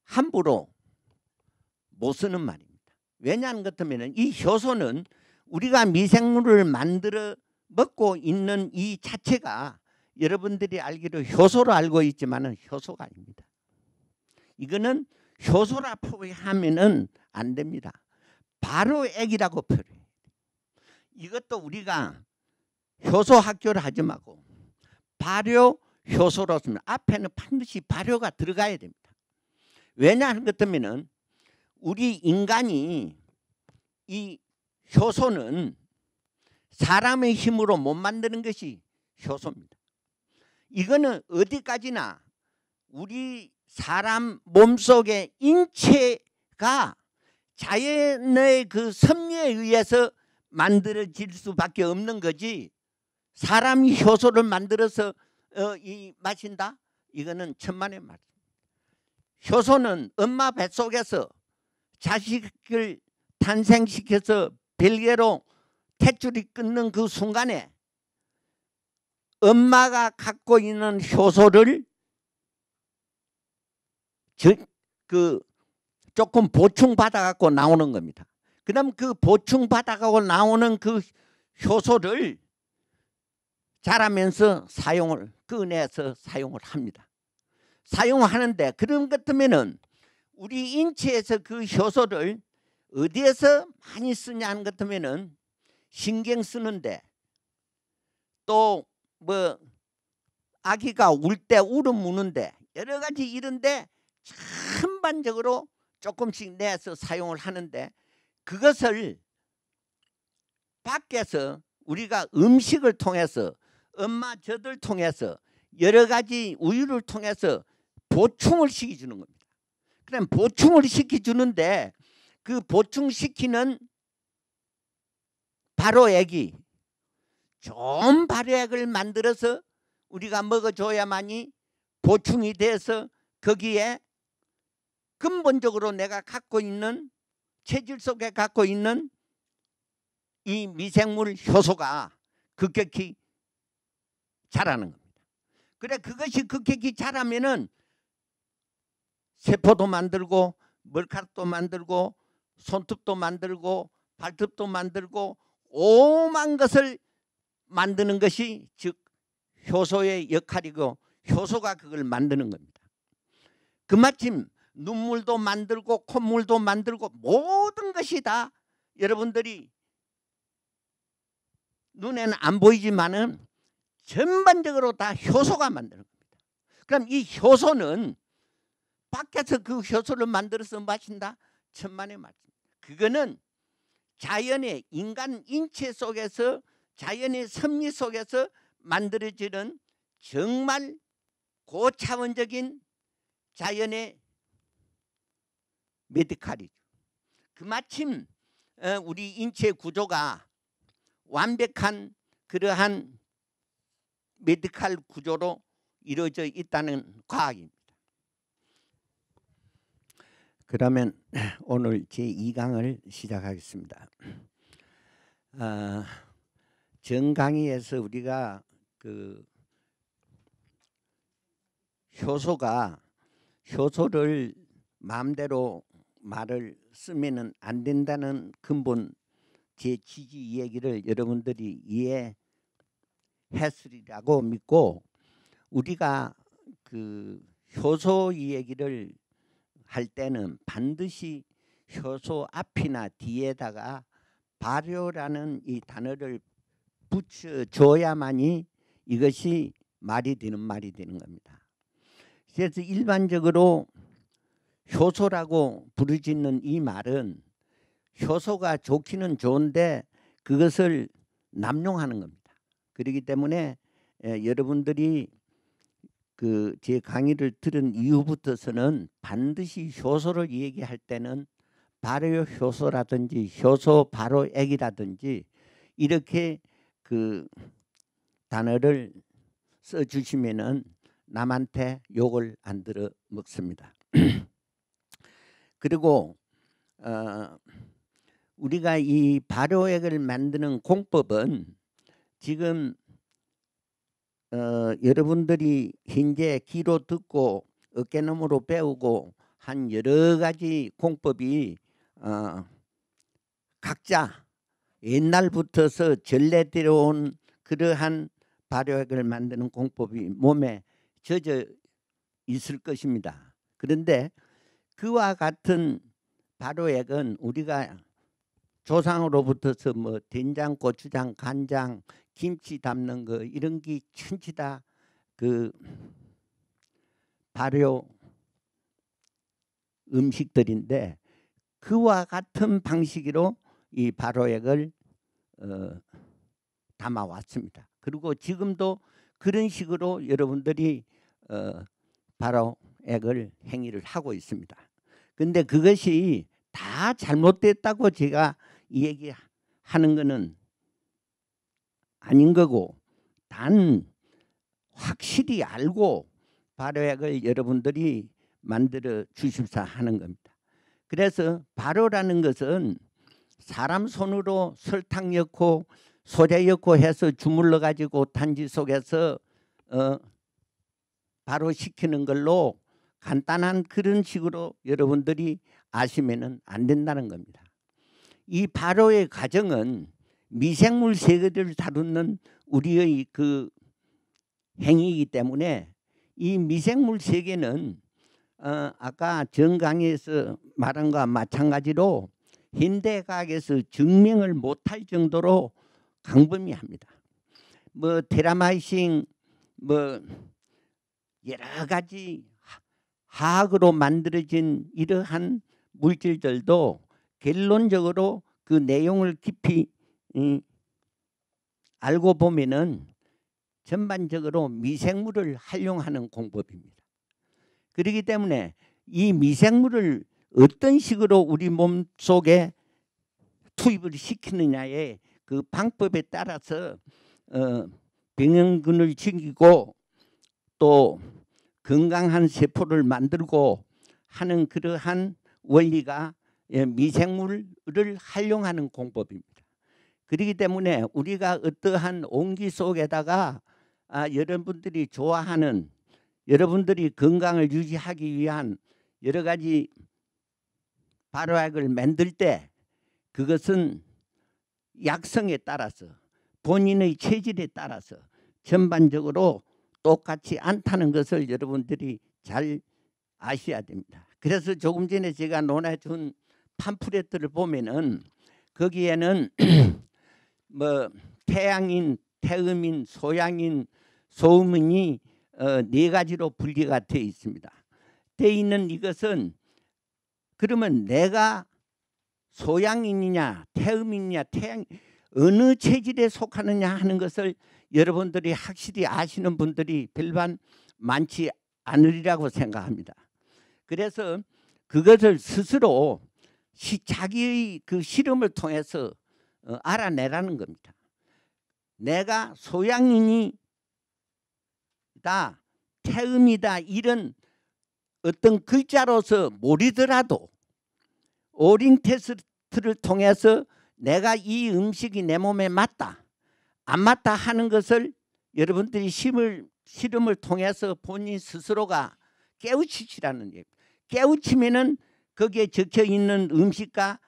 함부로 못 쓰는 말입니다. 왜냐하면 그렇다면 이 효소는 우리가 미생물을 만들어 먹고 있는 이 자체가 여러분들이 알기로 효소로 알고 있지만 은 효소가 아닙니다. 이거는 효소라 표기하면 안 됩니다. 바로 액이라고 표현해요. 이것도 우리가 효소 학교를 하지 말고 발효 효소로 쓰면 앞에는 반드시 발효가 들어가야 됩니다. 왜냐하는 것 때문에는 우리 인간이 이 효소는 사람의 힘으로 못 만드는 것이 효소입니다. 이거는 어디까지나 우리 사람 몸속의 인체가 자연의 그 섭리에 의해서 만들어질 수밖에 없는 거지 사람이 효소를 만들어서 어, 이 마신다? 이거는 천만의 말. 효소는 엄마 뱃속에서 자식을 탄생시켜서 별개로 탯줄이 끊는 그 순간에 엄마가 갖고 있는 효소를 저, 그 조금 보충받아갖고 나오는 겁니다. 그다음 그 보충 받아가고 나오는 그 효소를 자라면서 사용을 꺼내서 그 사용을 합니다. 사용하는데 그런 것같면은 우리 인체에서 그 효소를 어디에서 많이 쓰냐 는 것같면은 신경 쓰는데 또 뭐 아기가 울 때 울음 우는데 여러 가지 이런데 전반적으로 조금씩 내서 사용을 하는데 그것을 밖에서 우리가 음식을 통해서 엄마 저들 통해서 여러 가지 우유를 통해서 보충을 시켜주는 겁니다. 그럼 보충을 시켜주는데 그 보충시키는 발효액이 좋은 발효액을 만들어서 우리가 먹어줘야만이 보충이 돼서 거기에 근본적으로 내가 갖고 있는 체질 속에 갖고 있는 이 미생물 효소가 급격히 자라는 겁니다. 그래 그것이 급격히 자라면은 세포도 만들고 머카락도 만들고 손톱도 만들고 발톱도 만들고 오만 것을 만드는 것이 즉 효소의 역할이고 효소가 그걸 만드는 겁니다. 그마침 눈물도 만들고 콧물도 만들고 모든 것이 다 여러분들이 눈에는 안 보이지만은 전반적으로 다 효소가 만드는 겁니다. 그럼 이 효소는 밖에서 그 효소를 만들어서 마신다? 천만의맞습다 그거는 자연의 인간 인체 속에서 자연의 섭리 속에서 만들어지는 정말 고차원적인 자연의 메디칼이죠. 그마침 어, 우리 인체 구조가 완벽한 그러한 메디칼 구조로 이루어져 있다는 과학입니다. 그러면 (clears throat) 오늘 제2강을 시작하겠습니다. 아, 어, 정강의에서 우리가 그 효소가 효소를 마음대로 말을 쓰면 안 된다는 근본 제 취지 이야기를 여러분들이 이해했으리라고 믿고 우리가 그 효소 이야기를 할 때는 반드시 효소 앞이나 뒤에다가 발효라는 이 단어를 붙여줘야만이 이것이 말이 되는 말이 되는 겁니다. 그래서 일반적으로 효소라고 부르짖는 이 말은 효소가 좋기는 좋은데 그것을 남용하는 겁니다. 그렇기 때문에 예, 여러분들이 그 제 강의를 들은 이후부터서는 반드시 효소를 얘기할 때는 발효 효소라든지 효소 발효액이라든지 이렇게 그 단어를 써주시면은 남한테 욕을 안 들어 먹습니다. (clears throat) 그리고 어, 우리가 이 발효액을 만드는 공법은 지금 어, 여러분들이 현재 귀로 듣고 어깨너머로 배우고 한 여러 가지 공법이 어, 각자 옛날부터서 전래되어온 그러한 발효액을 만드는 공법이 몸에 젖어 있을 것입니다. 그런데 그와 같은 바로액은 우리가 조상으로부터서 뭐 된장, 고추장, 간장, 김치 담는 거 이런 게 천지 다그 발효 음식들인데 그와 같은 방식으로 이 발효액을 어, 담아왔습니다. 그리고 지금도 그런 식으로 여러분들이 어, 발효액을 행위를 하고 있습니다. 근데 그것이 다 잘못됐다고 제가 얘기하는 것은 아닌 거고 단 확실히 알고 바로약을 여러분들이 만들어 주십사 하는 겁니다. 그래서 바로라는 것은 사람 손으로 설탕 넣고 소재 넣고 해서 주물러 가지고 탄지 속에서 어 바로 시키는 걸로 간단한 그런 식으로 여러분들이 아시면 안 된다는 겁니다. 이 바로의 가정은 미생물 세계를 다루는 우리의 그 행위이기 때문에 이 미생물 세계는 어, 아까 정강에서 말한 것과 마찬가지로 현대과학에서 증명을 못 할 정도로 강범위합니다. 뭐 테라마이싱 뭐 여러 가지 화학으로 만들어진 이러한 물질들도 결론적으로 그 내용을 깊이 음, 알고 보면은 전반적으로 미생물을 활용하는 공법입니다. 그렇기 때문에 이 미생물을 어떤 식으로 우리 몸 속에 투입을 시키느냐의 그 방법에 따라서 어, 병행근을 즐기고 또 건강한 세포를 만들고 하는 그러한 원리가 예, 미생물을 활용하는 공법입니다. 그렇기 때문에 우리가 어떠한 온기 속에다가 아, 여러분들이 좋아하는 여러분들이 건강을 유지하기 위한 여러 가지 발화약을 만들 때 그것은 약성에 따라서 본인의 체질에 따라서 전반적으로 똑같지 않다는 것을 여러분들이 잘 아셔야 됩니다. 그래서 조금 전에 제가 논해준 팜프렛들을 보면은 거기에는 (clears throat) 뭐 태양인, 태음인, 소양인, 소음인이 어, 네 가지로 분리가 되어 있습니다. 되어 있는 이것은 그러면 내가 소양인이냐 태음인이냐 태양 어느 체질에 속하느냐 하는 것을 여러분들이 확실히 아시는 분들이 별반 많지 않으리라고 생각합니다. 그래서 그것을 스스로 시, 자기의 그 실험을 통해서 어, 알아내라는 겁니다. 내가 소양인이다, 태음이다 이런 어떤 글자로서 모르더라도 오링 테스트를 통해서 내가 이 음식이 내 몸에 맞다 안 맞다 하는 것을 여러분들이 심을 실험을 통해서 본인 스스로가 깨우치시라는 얘기. 깨우치면은 거기에 적혀 있는 음식과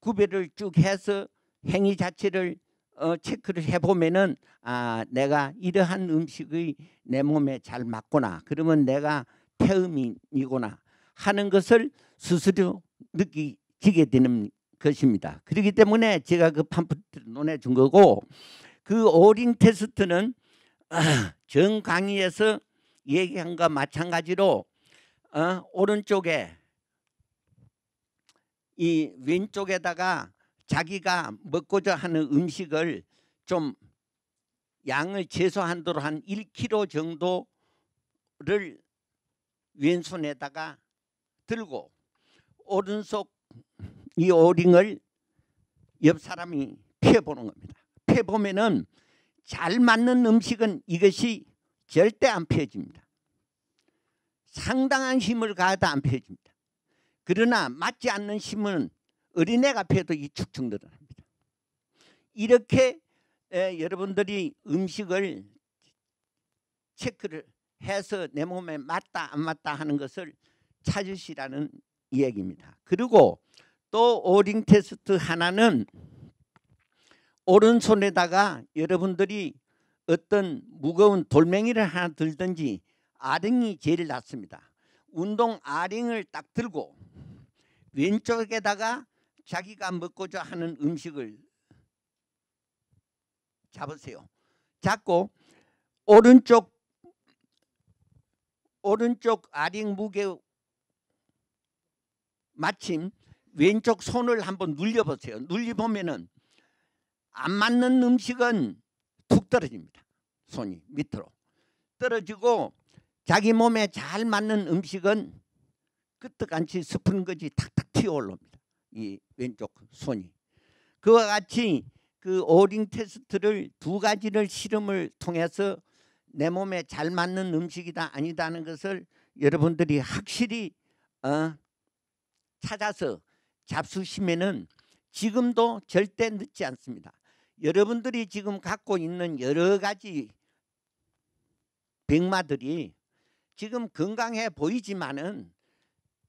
구별을 쭉 해서 행위 자체를 어, 체크를 해보면은 아 내가 이러한 음식이 내 몸에 잘 맞구나 그러면 내가 태음이구나 하는 것을 스스로 느끼게 되는 것입니다. 그렇기 때문에 제가 그 팜프트를 논해 준 거고 그 오링 테스트는 전 강의에서 얘기한과 마찬가지로 어, 오른쪽에 이 왼쪽에다가 자기가 먹고자 하는 음식을 좀 양을 최소한도로 한 1kg 정도를 왼손에다가 들고 오른쪽 이 오링을 옆 사람이 피해보는 겁니다. 피해보면은 잘 맞는 음식은 이것이 절대 안 피해집니다. 상당한 힘을 가하다 안 피해집니다. 그러나 맞지 않는 힘은 어린애가 피해도 이 축축 늘어납니다. 이렇게 에, 여러분들이 음식을 체크를 해서 내 몸에 맞다 안 맞다 하는 것을 찾으시라는 이야기입니다. 그리고 또 오링 테스트 하나는 오른손에다가 여러분들이 어떤 무거운 돌멩이를 하나 들든지 아령이 제일 낫습니다. 운동 아령을 딱 들고 왼쪽에다가 자기가 먹고자 하는 음식을 잡으세요. 잡고 오른쪽 오른쪽 아령 무게 마침 왼쪽 손을 한번 눌려보세요. 눌려보면은안 맞는 음식은 툭 떨어집니다. 손이 밑으로 떨어지고 자기 몸에 잘 맞는 음식은 끄떡같이 스푼 거지 탁탁 튀어 올라옵니다. 이 왼쪽 손이. 그와 같이 그 오링 테스트를 두 가지를 실험을 통해서 내 몸에 잘 맞는 음식이다 아니다는 것을 여러분들이 확실히 어, 찾아서 잡수시면은 지금도 절대 늦지 않습니다. 여러분들이 지금 갖고 있는 여러 가지 백마들이 지금 건강해 보이지만은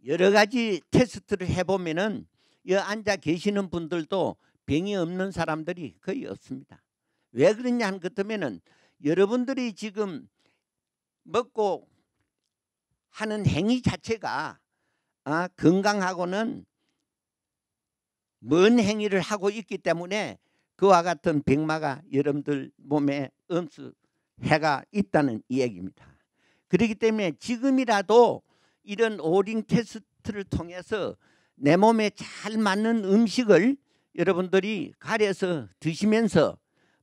여러 가지 테스트를 해보면은 여 앉아 계시는 분들도 병이 없는 사람들이 거의 없습니다. 왜 그러냐 하는 것 때문에는 여러분들이 지금 먹고 하는 행위 자체가 아, 건강하고는 먼 행위를 하고 있기 때문에 그와 같은 백마가 여러분들 몸에 음수 해가 있다는 이야기입니다. 그렇기 때문에 지금이라도 이런 오링 테스트를 통해서 내 몸에 잘 맞는 음식을 여러분들이 가려서 드시면서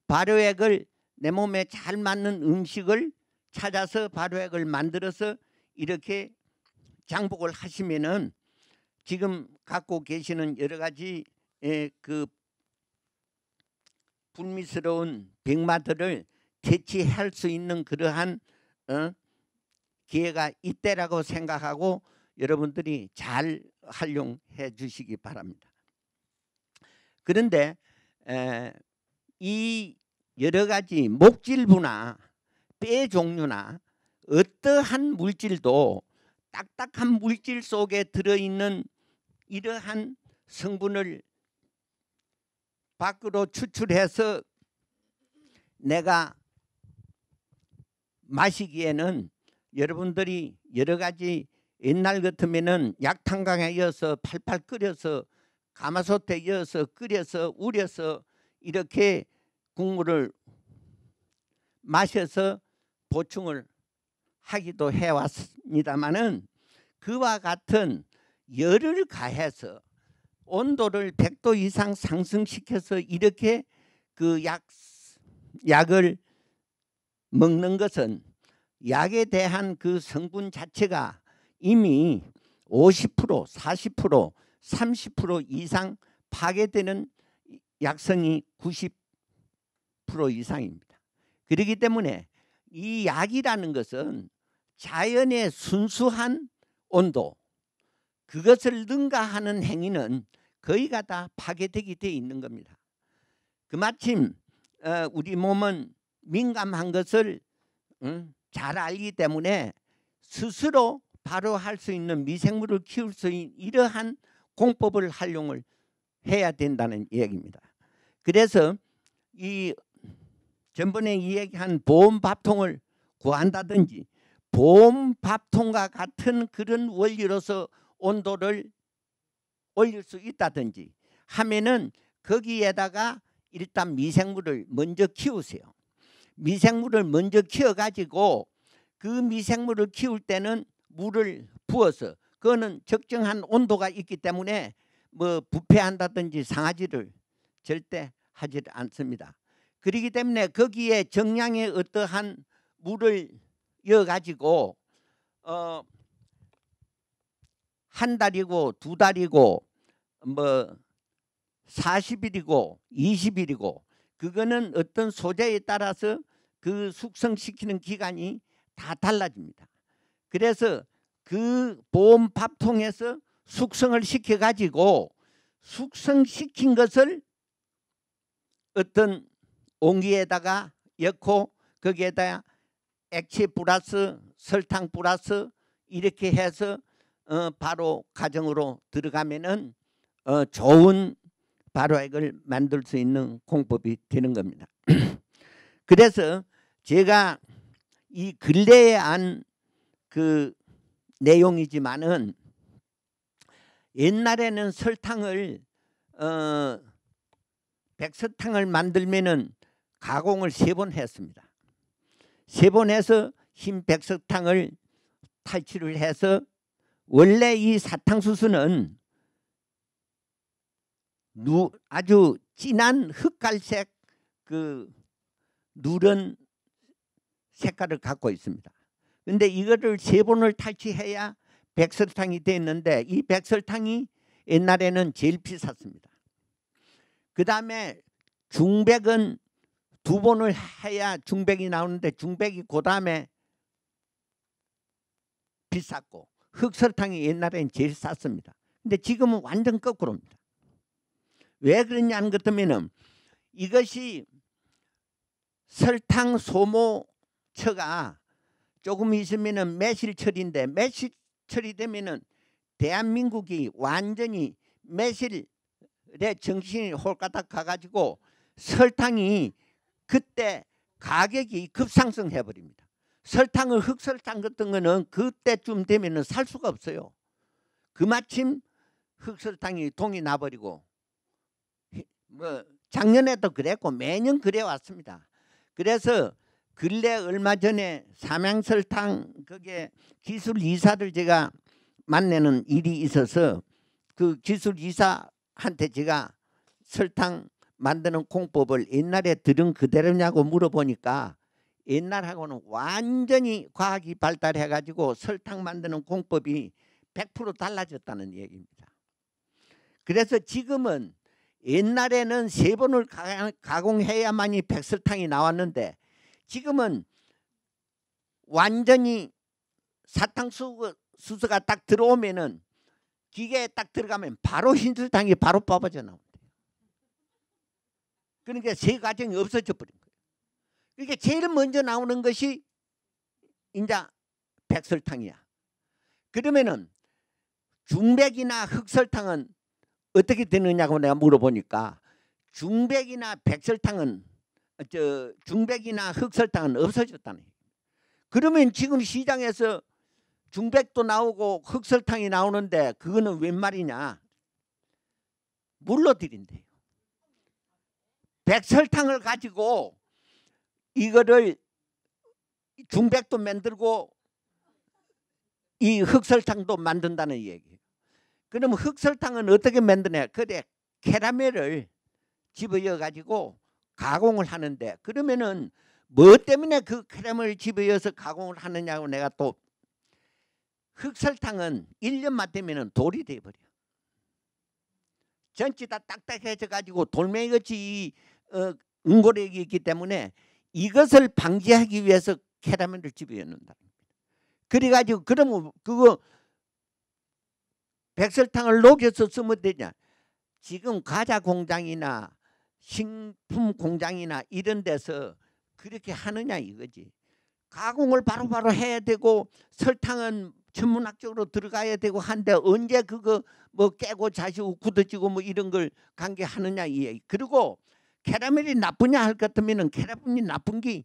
발효액을 내 몸에 잘 맞는 음식을 찾아서 발효액을 만들어서 이렇게 장복을 하시면은 지금 갖고 계시는 여러 가지 예, 그 불미스러운 백마들을 대치할 수 있는 그러한 어? 기회가 있대라고 생각하고 여러분들이 잘 활용해 주시기 바랍니다. 그런데 이 여러 가지 목질부나 뼈 종류나 어떠한 물질도 딱딱한 물질 속에 들어있는 이러한 음. 성분을 밖으로 추출해서 내가 마시기에는 여러분들이 여러 가지 옛날 같으면 약탕강에 이어서 팔팔 끓여서 가마솥에 이어서 끓여서 우려서 이렇게 국물을 마셔서 보충을 하기도 해왔습니다마는 그와 같은 열을 가해서 온도를 100도 이상 상승시켜서 이렇게 그 약 약을 먹는 것은 약에 대한 그 성분 자체가 이미 50%, 40%, 30% 이상 파괴되는 약성이 90% 이상입니다. 그렇기 때문에 이 약이라는 것은 자연의 순수한 온도 그것을 능가하는 행위는 거의다 파괴되기 어 있는 겁니다. 그 마침 어, 우리 몸은 민감한 것을 잘 알기 때문에 스스로 바로 할 수 있는 미생물을 키울 수 있는 이러한 공법을 활용을 해야 된다는 이야기입니다. 그래서 이 전번에 이야기한 보험 밥통을 구한다든지 보험 밥통과 같은 그런 원리로서 온도를 올릴 수 있다든지 하면은 거기에다가 일단 미생물을 먼저 키우세요. 미생물을 먼저 키워 가지고 그 미생물을 키울 때는 물을 부어서 그거는 적정한 온도가 있기 때문에 뭐 부패한다든지 상하지를 절대 하지 않습니다. 그러기 때문에 거기에 정량의 어떠한 물을 이어 가지고 어한 달이고 두 달이고 뭐 40일이고 20일이고 그거는 어떤 소재에 따라서 그 숙성시키는 기간이 다 달라집니다. 그래서 그보험 밥통에서 숙성을 시켜 가지고 숙성시킨 것을 어떤 옹기에다가 엮고거기에다 액체 플러스 설탕 플러스 이렇게 해서 어, 바로 가정으로 들어가면은 어, 좋은 바로액을 만들 수 있는 공법이 되는 겁니다. (clears throat) 그래서 제가 이 근래에 한그 내용이지만은 옛날에는 설탕을 어, 백설탕을 만들면은 가공을 세 번 했습니다. 세 번 해서 흰 백설탕을 탈취를 해서 원래 이 사탕수수는 누, 아주 진한 흑갈색 그누른 색깔을 갖고 있습니다. 근데 이거를 세 번을 탈취해야 백설탕이 되었는데 이 백설탕이 옛날에는 제일 비쌌습니다. 그 다음에 중백은 두 번을 해야 중백이 나오는데 중백이 그 다음에 비쌌고 흑설탕이 옛날엔 제일 쌌습니다. 근데 지금은 완전 거꾸로입니다. 왜 그러냐는 것때문에 이것이 설탕 소모처가 조금 있으면 매실철인데 매실철이 되면 대한민국이 완전히 매실에 정신이 홀가닥 가가지고 설탕이 그때 가격이 급상승해버립니다. 설탕을 흑설탕 같은 거는 그때쯤 되면은 살 수가 없어요. 그 마침 흑설탕이 동이 나버리고 뭐 작년에도 그랬고 매년 그래 왔습니다. 그래서 근래 얼마 전에 삼양설탕 그게 기술 이사를 제가 만나는 일이 있어서 그 기술 이사한테 제가 설탕 만드는 공법을 옛날에 들은 그대로냐고 물어보니까 옛날하고는 완전히 과학이 발달해가지고 설탕 만드는 공법이 100% 달라졌다는 얘기입니다. 그래서 지금은 옛날에는 세 번을 가공해야만이 백설탕이 나왔는데 지금은 완전히 사탕수수가 딱 들어오면은 기계에 딱 들어가면 바로 흰설탕이 바로 뽑아져 나옵니다. 그러니까 세 과정이 없어져 버립니다. 이게 제일 먼저 나오는 것이 이제 백설탕이야. 그러면은 중백이나 흑설탕은 어떻게 되느냐고 내가 물어보니까 중백이나 백설탕은 저 중백이나 흑설탕은 없어졌다네. 그러면 지금 시장에서 중백도 나오고 흑설탕이 나오는데 그거는 웬 말이냐? 물로 들인대요. 백설탕을 가지고 이거를 중백도 만들고 이 흑설탕도 만든다는 얘기예요. 그럼 흑설탕은 어떻게 만드냐? 그래 캐러멜을 집어여 가지고 가공을 하는데 그러면은 뭐 때문에 그 캐러멜을 집어여서 가공을 하느냐고 내가 또 흑설탕은 1년만 되면은 돌이 돼 버려. 전체 다 딱딱해져 가지고 돌멩이같이 어, 응고력이 있기 때문에 이것을 방지하기 위해서 캐러멜을 집어 넣는다. 그래가지고 그러면 그거 백설탕을 녹여서 쓰면 되냐. 지금 과자 공장이나 식품 공장이나 이런 데서 그렇게 하느냐 이거지. 가공을 바로바로 바로 해야 되고 설탕은 천문학적으로 들어가야 되고 한데 언제 그거 뭐 깨고 자시 굳어지고 뭐 이런 걸 관계하느냐 이 얘기. 그리고 캐러멜이 나쁘냐 할 것 같으면 캐러멜이 나쁜 게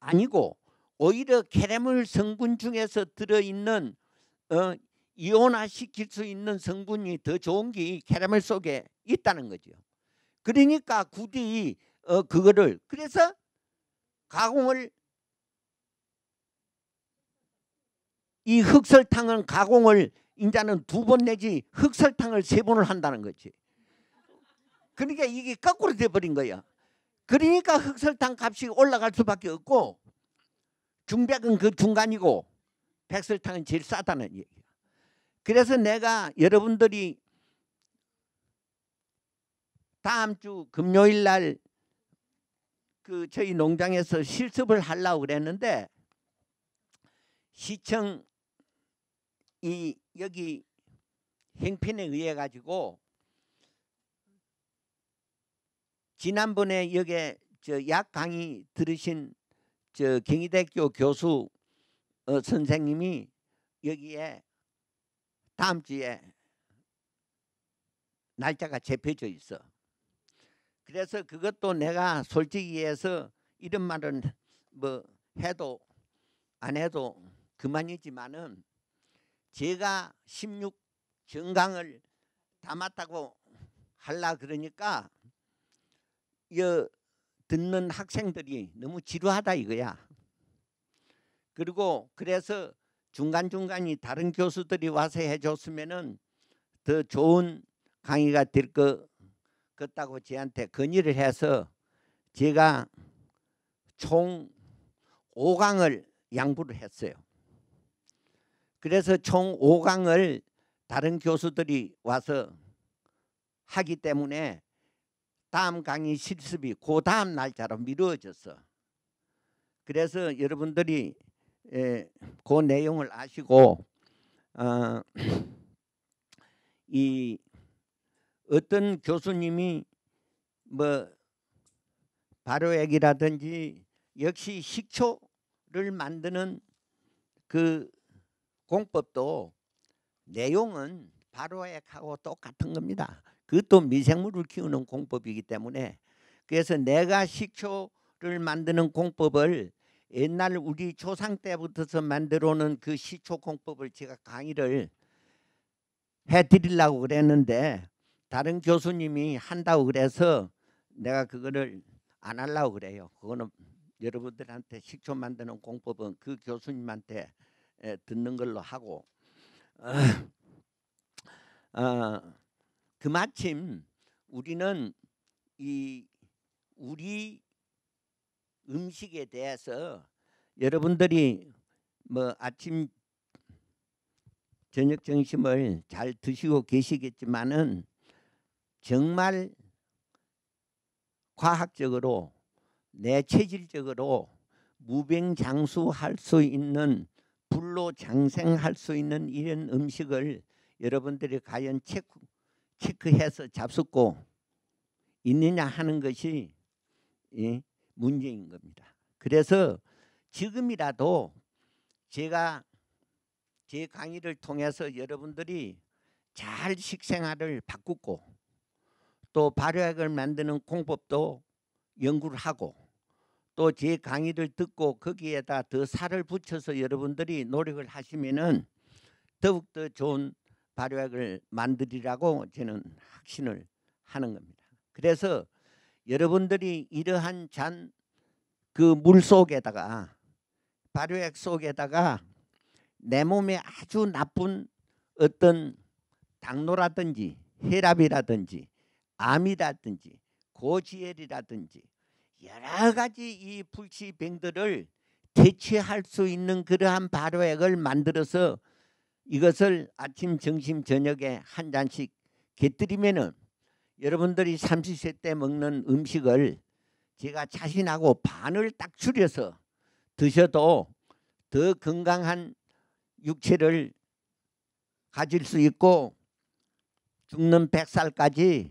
아니고 오히려 캐러멜 성분 중에서 들어있는 어, 이온화시킬 수 있는 성분이 더 좋은 게 캐러멜 속에 있다는 거죠. 그러니까 굳이 어, 그거를 그래서 가공을 이 흑설탕은 가공을 인자는 두 번 내지 흑설탕을 세 번을 한다는 거지. 그러니까 이게 거꾸로 돼버린 거예요. 그러니까 흑설탕 값이 올라갈 수밖에 없고 중백은 그 중간이고 백설탕은 제일 싸다는 얘기야. 그래서 내가 여러분들이 다음 주 금요일 날 그 저희 농장에서 실습을 하려고 그랬는데 시청 이 여기 행편에 의해 가지고 지난번에 여기에 저약 강의 들으신 저 경희대학교 교수 어 선생님이 여기에 다음 주에 날짜가 잡혀져 있어. 그래서 그것도 내가 솔직히 해서 이런 말은 뭐 해도 안 해도 그만이지만은 제가 16 정강을 담았다고 할라 그러니까 여 듣는 학생들이 너무 지루하다 이거야. 그리고 그래서 중간중간이 다른 교수들이 와서 해줬으면은 더 좋은 강의가 될것 같다고 저한테 건의를 해서 제가 총 5강을 양보를 했어요. 그래서 총 5강을 다른 교수들이 와서 하기 때문에 다음 강의 실습이 그 다음 날짜로 미루어졌어. 그래서 여러분들이 에, 그 내용을 아시고 어, (clears throat) 이 어떤 교수님이 뭐 발효액이라든지 역시 식초를 만드는 그 공법도 내용은 발효액하고 똑같은 겁니다. 그것도 미생물을 키우는 공법이기 때문에 그래서 내가 식초를 만드는 공법을 옛날 우리 조상 때부터서 만들어 놓은 그 식초 공법을 제가 강의를 해드리려고 그랬는데 다른 교수님이 한다고 그래서 내가 그거를 안 하려고 그래요. 그거는 여러분들한테 식초 만드는 공법은 그 교수님한테 듣는 걸로 하고 (laughs) 어, 어, 그 마침 우리는 이 우리 음식에 대해서 여러분들이 뭐 아침 저녁 점심을 잘 드시고 계시겠지만은 정말 과학적으로 내 체질적으로 무병장수할 수 있는 불로 장생할 수 있는 이런 음식을 여러분들이 과연 체크 체크해서 잡숫고 있느냐 하는 것이 예, 문제인 겁니다. 그래서 지금이라도 제가 제 강의를 통해서 여러분들이 잘 식생활을 바꾸고 또 발효액을 만드는 공법도 연구를 하고 또 제 강의를 듣고 거기에다 더 살을 붙여서 여러분들이 노력을 하시면은 더욱더 좋은 발효액을 만들이라고 저는 확신을 하는 겁니다. 그래서 여러분들이 이러한 잔 그 물 속에다가 발효액 속에다가 내 몸에 아주 나쁜 어떤 당뇨라든지 혈압이라든지 암이라든지 고지혈이라든지 여러 가지 이 불치병들을 대체할 수 있는 그러한 발효액을 만들어서 이것을 아침, 점심, 저녁에 한 잔씩 곁들이면은 여러분들이 30세 때 먹는 음식을 제가 자신하고 반을 딱 줄여서 드셔도 더 건강한 육체를 가질 수 있고 죽는 100살까지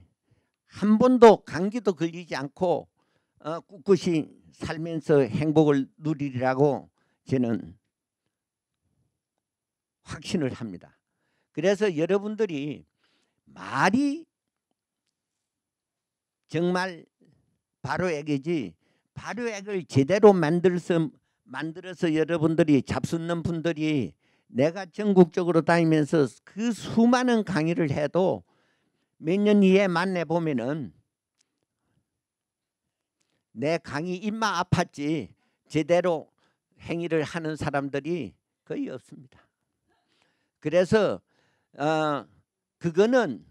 한 번도 감기도 걸리지 않고 어, 꿋꿋이 살면서 행복을 누리라고 저는 확신을 합니다. 그래서 여러분들이 말이 정말 바로액이지 바로액을 제대로 만들어서 만들어서 여러분들이 잡수는 분들이 내가 전국적으로 다니면서 그 수많은 강의를 해도 몇 년 이에 만내 보면은 내 강의 입만 아팠지 제대로 행위를 하는 사람들이 거의 없습니다. 그래서 어, 그거는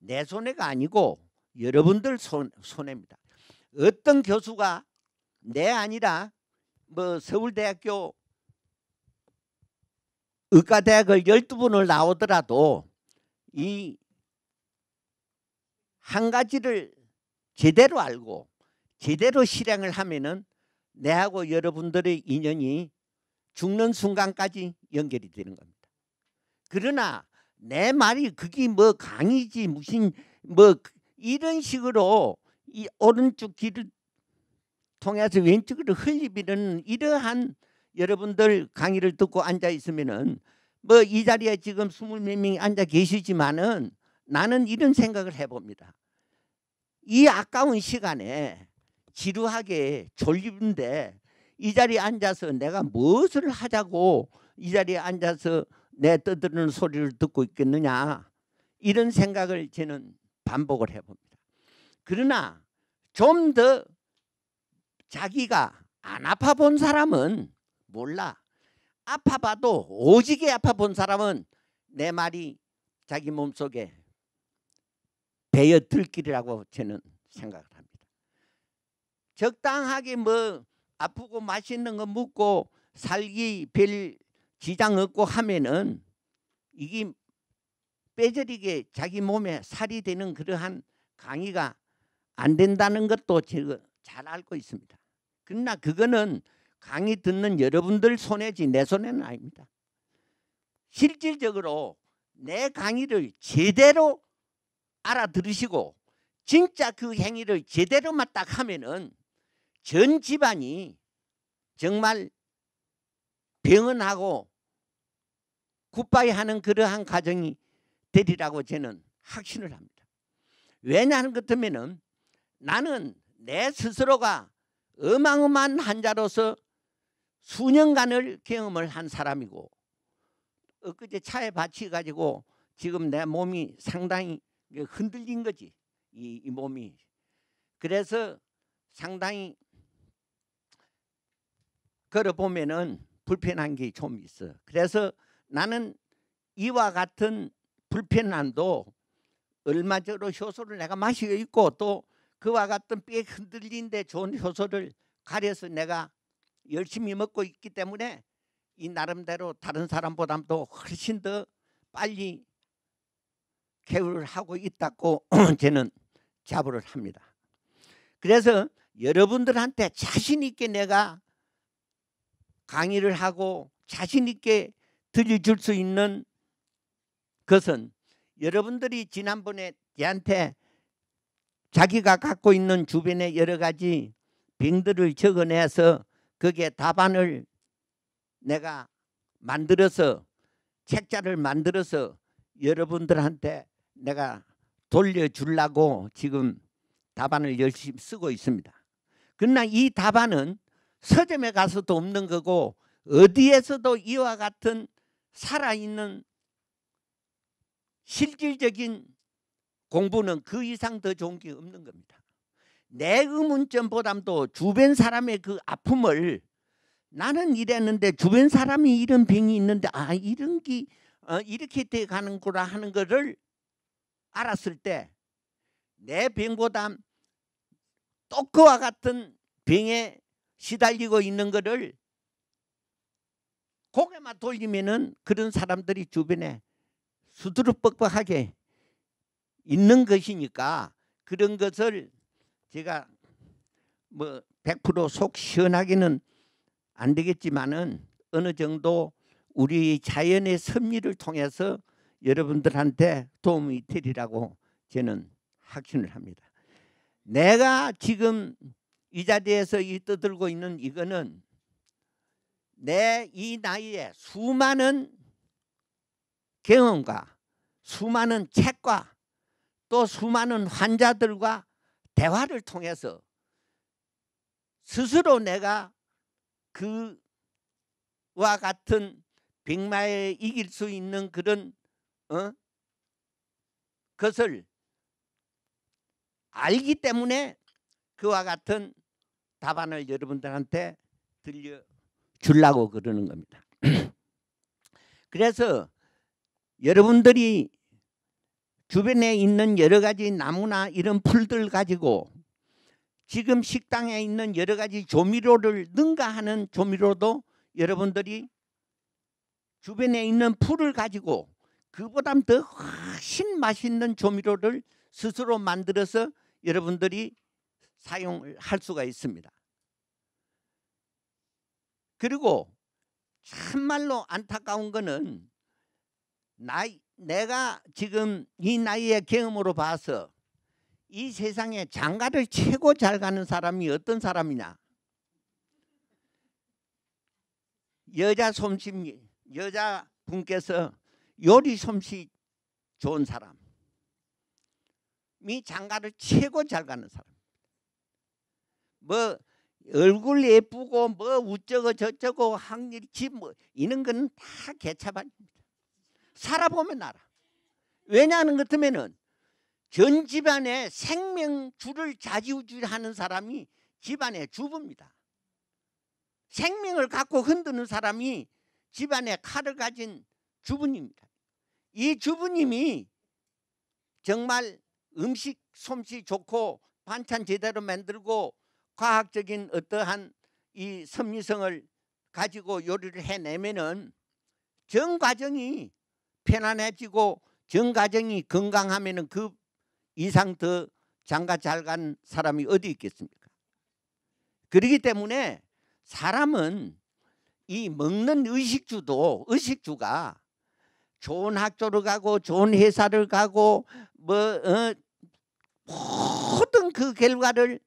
내 손해가 아니고 여러분들 손, 손해입니다. 어떤 교수가 내 아니라 뭐 서울대학교 의과대학을 12분을 나오더라도 이 한 가지를 제대로 알고 제대로 실행을 하면은 내하고 여러분들의 인연이 죽는 순간까지 연결이 되는 겁니다. 그러나 내 말이 그게 뭐 강이지 무슨 뭐 그, 이런 식으로 이 오른쪽 귀를 통해서 왼쪽으로 흘리비는 이러한 여러분들 강의를 듣고 앉아 있으면은 뭐 이 자리에 지금 스물 몇 명이 앉아 계시지만은 나는 이런 생각을 해봅니다. 이 아까운 시간에 지루하게 졸리는데 이 자리에 앉아서 내가 무엇을 하자고 이 자리에 앉아서 내 떠드는 소리를 듣고 있겠느냐 이런 생각을 저는 반복을 해봅니다. 그러나 좀 더 자기가 안 아파 본 사람은 몰라. 아파 봐도 오지게 아파 본 사람은 내 말이 자기 몸속에 배어 들기라고 저는 생각을 합니다. 적당하게 뭐 아프고 맛있는 거 먹고 살기 별 지장 없고 하면은 이게 빼저리게 자기 몸에 살이 되는 그러한 강의가 안 된다는 것도 제가 잘 알고 있습니다. 그러나 그거는 강의 듣는 여러분들 손에지내손에는 아닙니다. 실질적으로 내 강의를 제대로 알아들으시고 진짜 그 행위를 제대로맞딱 하면은 전 집안이 정말 병원하고 굿바이 하는 그러한 가정이 되리라고 저는 확신을 합니다. 왜냐하는 것이면 나는 내 스스로가 어마어마한 환자로서 수년간을 경험을 한 사람이고 엊그제 차에 받치가지고 지금 내 몸이 상당히 그 흔들린 거지 이, 이 몸이 그래서 상당히 걸어보면은 불편한 게 좀 있어. 그래서 나는 이와 같은 불편함도 얼마 전로 효소를 내가 마시고 있고 또 그와 같은 뼈에 흔들린데 좋은 효소를 가려서 내가 열심히 먹고 있기 때문에 이 나름대로 다른 사람보다도 훨씬 더 빨리 개우를 하고 있다고 (clears throat) 저는 자부를 합니다. 그래서 여러분들한테 자신 있게 내가 강의를 하고 자신 있게 들려줄 수 있는 것은 여러분들이 지난번에 얘한테 자기가 갖고 있는 주변의 여러 가지 빙들을 적어내서 거기에 답안을 내가 만들어서 책자를 만들어서 여러분들한테 내가 돌려주려고 지금 답안을 열심히 쓰고 있습니다. 그러나 이 답안은 서점에 가서도 없는 거고 어디에서도 이와 같은 살아있는 실질적인 공부는 그 이상 더 좋은 게 없는 겁니다. 내 의문점보담도 주변 사람의 그 아픔을 나는 이랬는데 주변 사람이 이런 병이 있는데 아 이런 게 어, 이렇게 돼 가는구나 하는 거를 알았을 때 내 병보담 똑그와 같은 병에 시달리고 있는 것을 고개만 돌리면은 그런 사람들이 주변에 수두룩뻑뻑하게 있는 것이니까 그런 것을 제가 뭐 100%속 시원하기는 안 되겠지만은 어느 정도 우리 자연의 섭리를 통해서 여러분들한테 도움이 되리라고 저는 확신을 합니다. 내가 지금 이 자리에서 이 떠들고 있는 이거는 내 이 나이에 수많은 경험과 수많은 책과 또 수많은 환자들과 대화를 통해서 스스로 내가 그와 같은 백마에 이길 수 있는 그런 어? 것을 알기 때문에 그와 같은 답안을 여러분들한테 들려 주려고 그러는 겁니다. (clears throat) 그래서 여러분들이 주변에 있는 여러 가지 나무나 이런 풀들 가지고 지금 식당에 있는 여러 가지 조미료를 능가하는 조미료도 여러분들이 주변에 있는 풀을 가지고 그보다 더 훨씬 맛있는 조미료를 스스로 만들어서 여러분들이 사용할 수가 있습니다. 그리고 참말로 안타까운 거는 나이, 내가 지금 이 나이의 경험으로 봐서 이 세상에 장가를 최고 잘 가는 사람이 어떤 사람이냐 여자 솜씨 여자 분께서 요리 솜씨 좋은 사람이 장가를 최고 잘 가는 사람 뭐 얼굴 예쁘고 뭐 우쩌고 저쩌고 한일이뭐 이런 건 다 개차반입니다. 살아보면 알아. 왜냐하는 그 것하면은 전 집안에 생명줄을 자지우지하는 사람이 집안의 주부입니다. 생명을 갖고 흔드는 사람이 집안에 칼을 가진 주부입니다이 주부님이 정말 음식 솜씨 좋고 반찬 제대로 만들고 과학적인 어떠한 이섬유성을 가지고 요리를 해내면은 전 과정이 편안해지고 전 과정이 건강하면은 그 이상 더 장가 잘 간 사람이 어디 있겠습니까? 그러기 때문에 사람은 이 먹는 의식주도 의식주가 좋은 학교를 가고 좋은 회사를 가고 뭐 어, 모든 그 결과를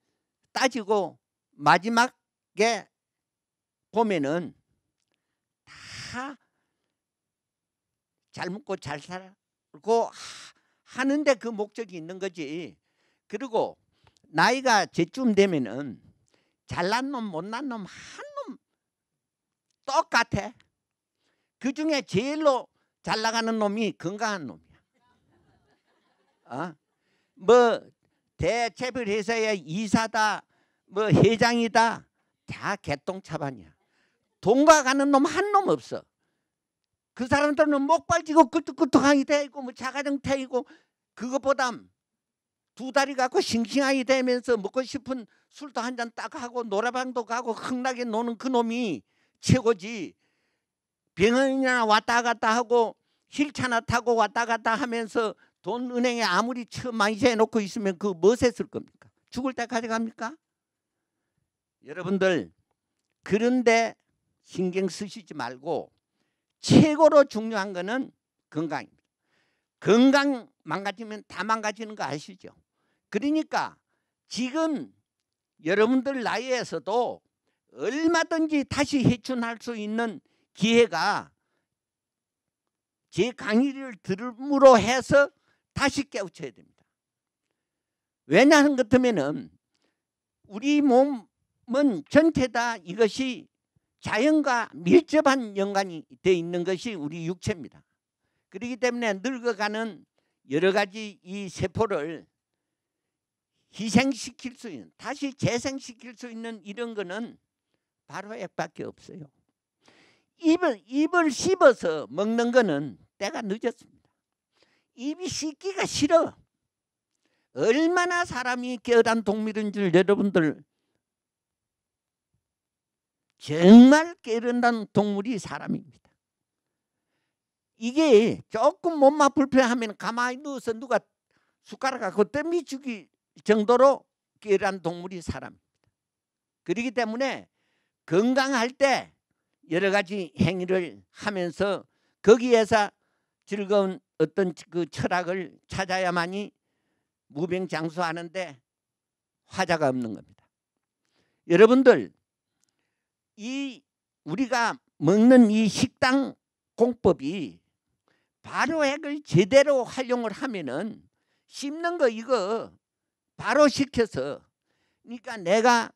따지고 마지막에 보면은 다 잘 먹고 잘 살고 하는데 그 목적이 있는 거지. 그리고 나이가 제쯤 되면은 잘난 놈 못난 놈 한 놈 똑같아. 그 중에 제일로 잘 나가는 놈이 건강한 놈이야. 어? 뭐 대체불 회사의 이사다 뭐 회장이다 다 개똥 차반이야. 돈과 가는 놈 한 놈 없어. 그 사람들은 목발지고 끄뚝끄뚝하게 되고 뭐 자가정 태이고 그것보다 두 다리 갖고 싱싱하게 되면서 먹고 싶은 술도 한 잔 딱 하고 노래방도 가고 흥나게 노는 그 놈이 최고지. 병원이나 왔다 갔다 하고 힐차나 타고 왔다 갔다 하면서 돈 은행에 아무리 많이 재놓고 있으면 그 무엇에 쓸 겁니까? 죽을 때 가져갑니까? 여러분들 그런데 신경 쓰시지 말고 최고로 중요한 거는 건강입니다. 건강 망가지면 다 망가지는 거 아시죠? 그러니까 지금 여러분들 나이에서도 얼마든지 다시 해춘할 수 있는 기회가 제 강의를 들음으로 해서 다시 깨우쳐야 됩니다. 왜냐하면 그렇다면은 우리 몸은 전체 다 이것이 자연과 밀접한 연관이 되어 있는 것이 우리 육체입니다. 그렇기 때문에 늙어가는 여러 가지 이 세포를 희생시킬 수 있는 다시 재생시킬 수 있는 이런 거는 바로 액밖에 없어요. 입을 입을 씹어서 먹는 거는 때가 늦었습니다. 입이 씻기가 싫어. 얼마나 사람이 깨어난 동물인 줄 여러분들 정말 깨어난 동물이 사람입니다. 이게 조금 몸만 불편하면 가만히 누워서 누가 숟가락 갖고 땜이 주기 정도로 깨어난 동물이 사람입니다. 그렇기 때문에 건강할 때 여러 가지 행위를 하면서 거기에서 즐거운 어떤 그 철학을 찾아야만이 무병장수하는데 화자가 없는 겁니다. 여러분들 이 우리가 먹는 이 식당 공법이 바로 액을 제대로 활용을 하면은 씹는 거 이거 바로 시켜서 그러니까 내가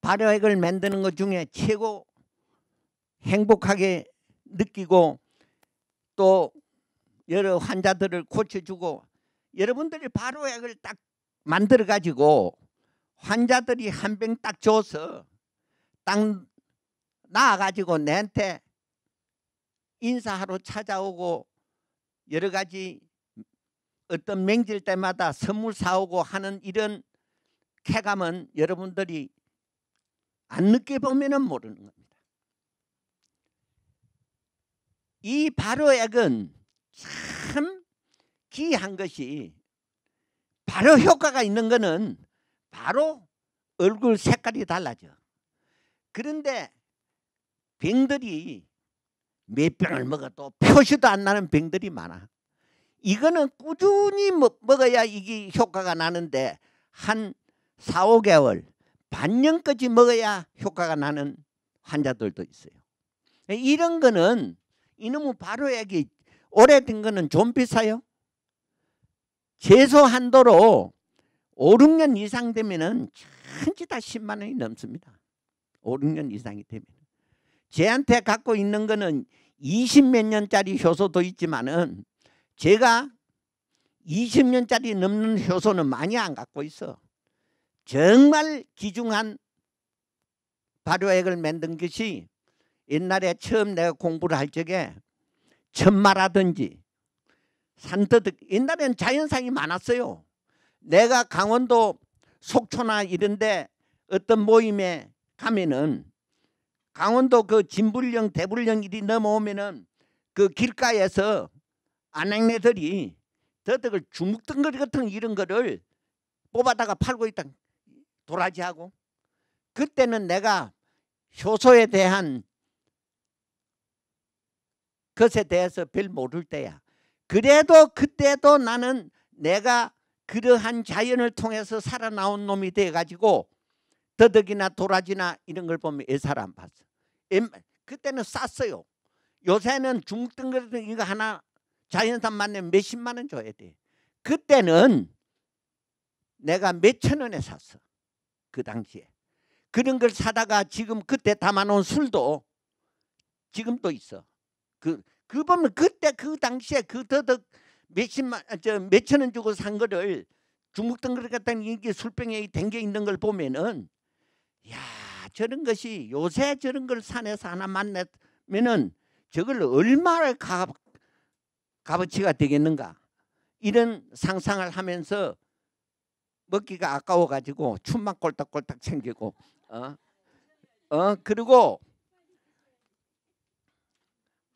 바로 액을 만드는 것 중에 최고 행복하게 느끼고 또 여러 환자들을 고쳐주고 여러분들이 바로 약을 딱 만들어 가지고 환자들이 한 병 딱 줘서 딱 나와 가지고 내한테 인사하러 찾아오고 여러 가지 어떤 맹질 때마다 선물 사오고 하는 이런 쾌감은 여러분들이 안 느껴보면 모르는 겁니다. 이 바로액은 참 기이한 것이 바로 효과가 있는 것은 바로 얼굴 색깔이 달라져. 그런데 병들이 몇 병을 먹어도 표시도 안 나는 병들이 많아. 이거는 꾸준히 먹어야 이게 효과가 나는데 한 4, 5개월, 반년까지 먹어야 효과가 나는 환자들도 있어요. 이런 거는 이놈의 바로에게 오래된 거는 좀 비싸요. 최소 한도로 5, 6년 이상 되면은 전체 다 10만 원이 넘습니다. 5, 6년 이상이 되면. 제한테 갖고 있는 거는 20 몇 년짜리 효소도 있지만은 제가 20년짜리 넘는 효소는 많이 안 갖고 있어. 정말 기중한 발효액을 만든 것이 옛날에 처음 내가 공부를 할 적에 천마라든지 산더덕 옛날에는 자연상이 많았어요. 내가 강원도 속초나 이런데 어떤 모임에 가면은 강원도 그 진불령 대불령 일이 넘어오면은 그 길가에서 안행네들이 더덕을 주먹덩거리 같은 이런 거를 뽑아다가 팔고 있다 도라지하고 그때는 내가 효소에 대한 것에 대해서 별 모를 때야. 그래도 그때도 나는 내가 그러한 자연을 통해서 살아나온 놈이 돼가지고 더덕이나 도라지나 이런 걸 보면 애사를안 봤어. 그때는 쌌어요. 요새는 중등거리 이거 하나 자연산 만내면 몇십만 원 줘야 돼. 그때는 내가 몇천 원에 샀어. 그 당시에. 그런 걸 사다가 지금 그때 담아놓은 술도 지금도 있어. 그, 그 보면 그때 그 당시에 그 더덕 몇십만 아, 저 몇천 원 주고 산 거를 중국 덩어리 같은 이게 술병에 댕겨 있는 걸 보면은 야 저런 것이 요새 저런 걸 산에서 하나 만났면은 저걸 얼마나 값, 값어치가 되겠는가 이런 상상을 하면서 먹기가 아까워 가지고 춤만 꼴딱꼴딱 챙기고 어어 어, 그리고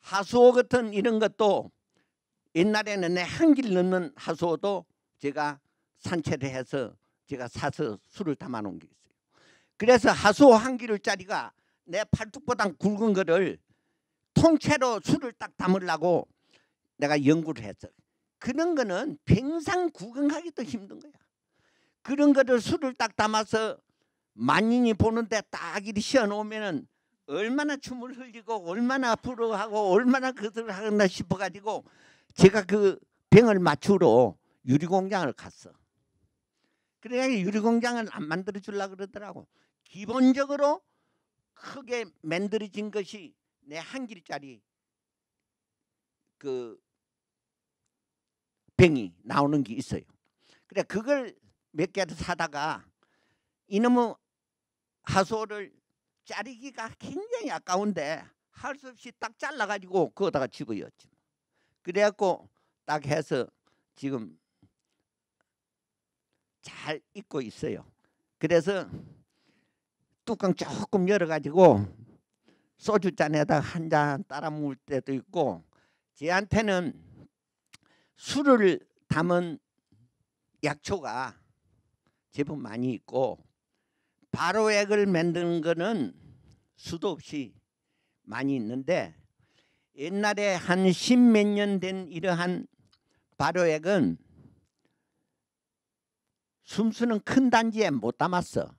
하수호 같은 이런 것도 옛날에는 내한길 넘는 하수호도 제가 산채를 해서 제가 사서 술을 담아 놓은 게 있어요. 그래서 하수호 한 길짜리가 내 팔뚝보단 굵은 거를 통째로 술을 딱 담으려고 내가 연구를 했어. 그런 거는 평상 구경하기도 힘든 거야. 그런 거를 술을 딱 담아서 만인이 보는데 딱 이리 씌워놓으면은 얼마나 춤을 흘리고 얼마나 앞으로 하고 얼마나 그들을 하나 싶어가지고 제가 그병을 맞추러 유리공장을 갔어. 그래야 유리공장을 안 만들어 주려 그러더라고. 기본적으로 크게 만들어진 것이 내 한 길짜리 그 병이 나오는 게 있어요. 그래 그걸 몇 개를 사다가 이놈의 하소를 자르기가 굉장히 아까운데 할 수 없이 딱 잘라가지고 그거다가 집어였지. 뭐. 그래갖고 딱 해서 지금 잘 익고 있어요. 그래서 뚜껑 조금 열어가지고 소주잔에다 한 잔 따라 먹을 때도 있고 제한테는 술을 담은 약초가 제법 많이 있고 바로액을 만드는 거는 수도 없이 많이 있는데 옛날에 한십몇년 된 이러한 바로액은 숨수는 큰 단지에 못 담았어.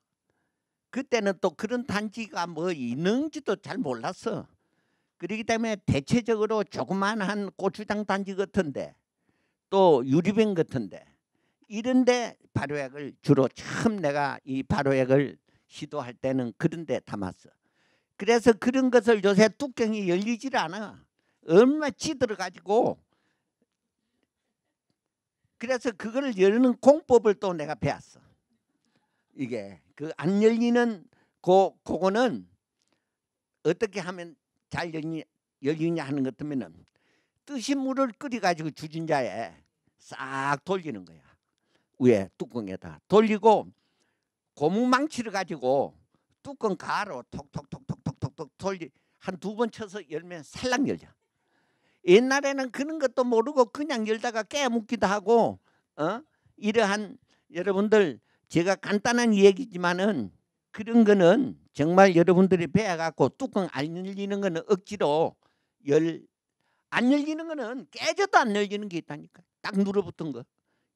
그때는 또 그런 단지가 뭐 있는지도 잘 몰랐어. 그러기 때문에 대체적으로 조그만한 고추장 단지 같은데 또 유리병 같은데 이런데 발효액을 주로 처음 내가 이 발효액을 시도할 때는 그런 데 담았어. 그래서 그런 것을 요새 뚜껑이 열리질 않아. 얼마 찌들어 가지고 그래서 그걸 열는 공법을 또 내가 배웠어. 이게 그 안 열리는 고 그거는 어떻게 하면 잘 열리, 열리냐 하는 것 때문에 뜨신 물을 끓여 가지고 주진자에 싹 돌리는 거야. 위에 뚜껑에다 돌리고 고무망치를 가지고 뚜껑 가로 톡톡톡톡톡톡 돌리 한 두 번 쳐서 열면 살랑 열려. 옛날에는 그런 것도 모르고 그냥 열다가 깨묻기도 하고 어? 이러한 여러분들 제가 간단한 얘기지만은 그런 거는 정말 여러분들이 배워갖고 뚜껑 안 열리는 거는 억지로 열 안 열리는 거는 깨져도 안 열리는 게 있다니까 딱 눌어붙은 거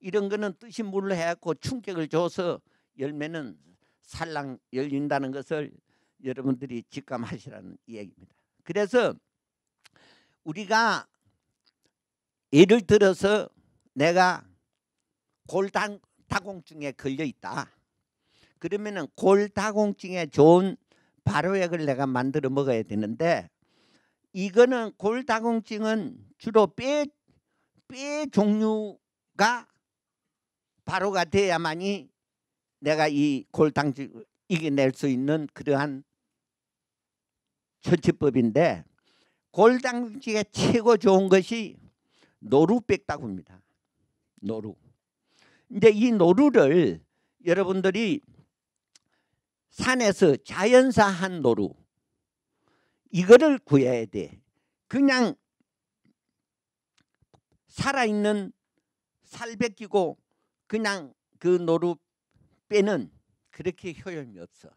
이런 거는 뜻이 물로 해갖고 충격을 줘서 열매는 살랑 열린다는 것을 여러분들이 직감하시라는 이야기입니다. 그래서 우리가 예를 들어서 내가 골 다공증에 걸려 있다. 그러면은 골다공증에 좋은 발효약을 내가 만들어 먹어야 되는데 이거는 골다공증은 주로 뼈, 뼈 종류가 바로가 돼야만이 내가 이골탕집을 이겨낼 수 있는 그러한 처치법인데 골탕집의 최고 좋은 것이 노루백다구입니다. 노루. 근데 이 노루를 여러분들이 산에서 자연사한 노루 이거를 구해야 돼. 그냥 살아있는 살베끼고 그냥 그 노루 빼는 그렇게 효율이 없어.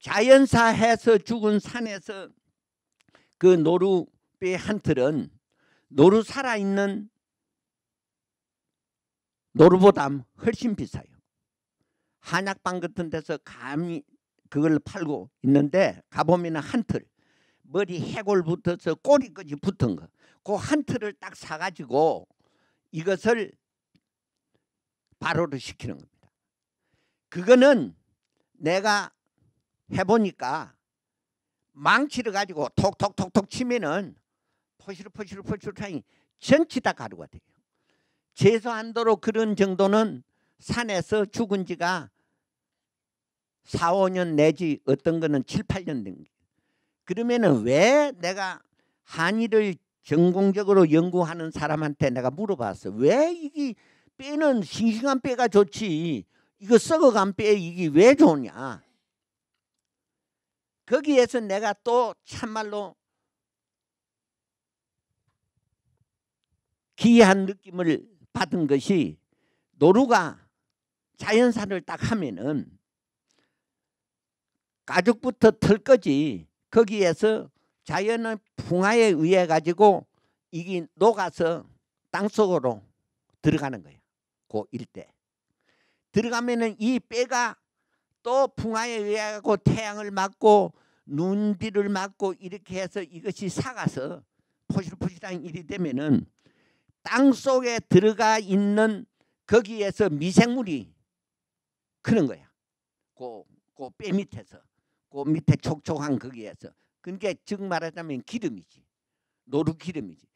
자연사해서 죽은 산에서 그 노루 빼한 틀은 노루 살아있는 노루보다 훨씬 비싸요. 한약방 같은 데서 감히 그걸 팔고 있는데 가보면 한 틀. 머리 해골 붙어서 꼬리까지 붙은 거. 그 한 틀을 딱 사가지고 이것을 바로를 시키는 겁니다. 그거는 내가 해보니까 망치를 가지고 톡톡톡톡 치면은 포시르포시르포시르하니 전치 다 가루가 돼요. 최소한도로 그런 정도는 산에서 죽은 지가 4, 5년 내지 어떤 거는 7, 8년 된 거예요. 그러면은 왜 내가 한의를 전공적으로 연구하는 사람한테 내가 물어봤어. 왜 이게 뼈는 싱싱한 뼈가 좋지 이거 썩어간 뼈 이게 왜 좋냐 거기에서 내가 또 참말로 기이한 느낌을 받은 것이 노루가 자연산을 딱 하면은 가죽부터 털거지 거기에서 자연의 풍화에 의해 가지고 이게 녹아서 땅속으로 들어가는 거예요. 고1 때. 들어가면은 이빼가또 풍화에 의하고 태양을 맞고 눈비를 맞고 이렇게 해서 이것이 사가서 포실포실한 일이 되면은 땅 속에 들어가 있는 거기에서 미생물이 크는 거야. 그, 그뼈 밑에서. 그 밑에 촉촉한 거기에서. 그러니까 즉 말하자면 기름이지. 노루 기름이지.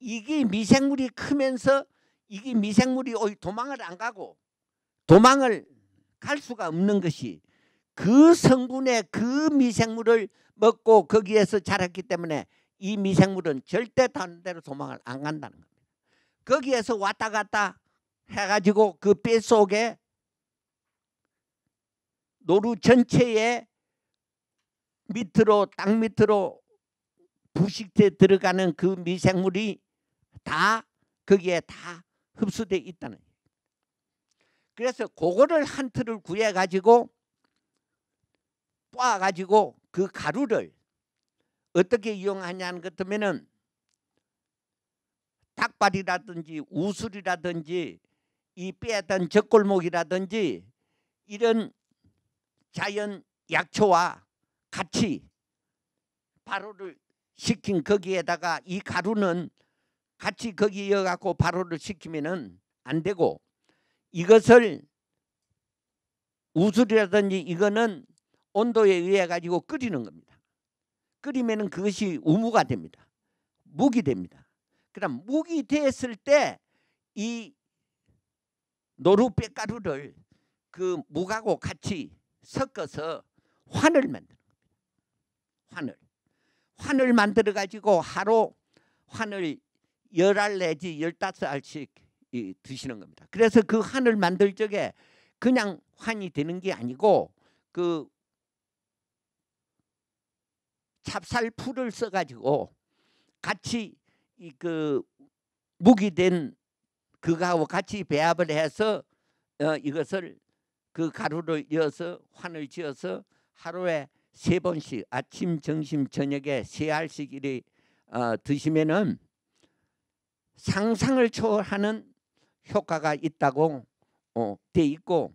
이게 미생물이 크면서 이게 미생물이 도망을 안 가고 도망을 갈 수가 없는 것이 그 성분의 그 미생물을 먹고 거기에서 자랐기 때문에 이 미생물은 절대 다른 데로 도망을 안 간다는 겁니다. 거기에서 왔다 갔다 해가지고 그뼛 속에 노루 전체에 밑으로 땅 밑으로 부식돼 들어가는 그 미생물이 다 거기에 다 흡수돼 있다는 그래서 그거를 한 틀을 구해 가지고 빻아 가지고 그 가루를 어떻게 이용하냐는 것하면은 닭발이라든지 우술이라든지 이 빼던 젖골목이라든지 이런 자연 약초와 같이 발효를 시킨 거기에다가 이 가루는 같이 거기 이어갖고 바로를 시키면안 되고 이것을 우술이라든지 이거는 온도에 의해 가지고 끓이는 겁니다. 끓이면 그것이 우무가 됩니다. 묵이 됩니다. 그럼 묵이 됐을 때 이 노루 뼈가루를 그 묵하고 같이 섞어서 환을 만드는 겁니다. 환을 환을 만들어 가지고 하루 환을 열알 내지 열다섯 알씩 드시는 겁니다. 그래서 그환을 만들 적에 그냥 환이 되는 게 아니고 그 찹쌀 풀을 써가지고 같이 이 그 묵이 된 그거하고 같이 배합을 해서 어 이것을 그 가루를 이어서 환을 지어서 하루에 세 번씩 아침, 점심, 저녁에 세 알씩 이리 어 드시면은 상상을 초월하는 효과가 있다고 어, 돼 있고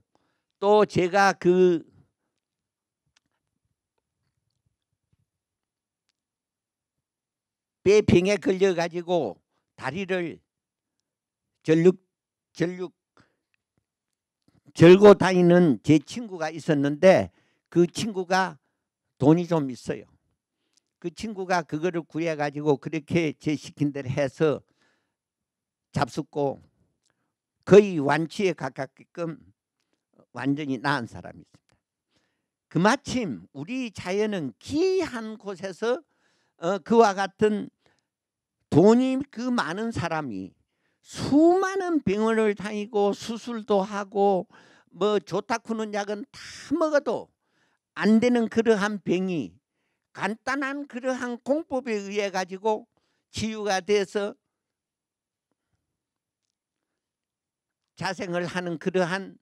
또 제가 그 뼈병에 걸려 가지고 다리를 전륙 전륙 절고 다니는 제 친구가 있었는데 그 친구가 돈이 좀 있어요. 그 친구가 그거를 구해 가지고 그렇게 제 시킨 대로 해서 잡숫고 거의 완치에 가깝게끔 어, 완전히 나은 사람이 있습니다. 그마침 우리 자연은 기이한 곳에서 어, 그와 같은 돈이 그 많은 사람이 수많은 병원을 다니고 수술도 하고 뭐 좋다쿠는 약은 다 먹어도 안 되는 그러한 병이 간단한 그러한 공법에 의해 가지고 치유가 돼서 자생을 하는 그러한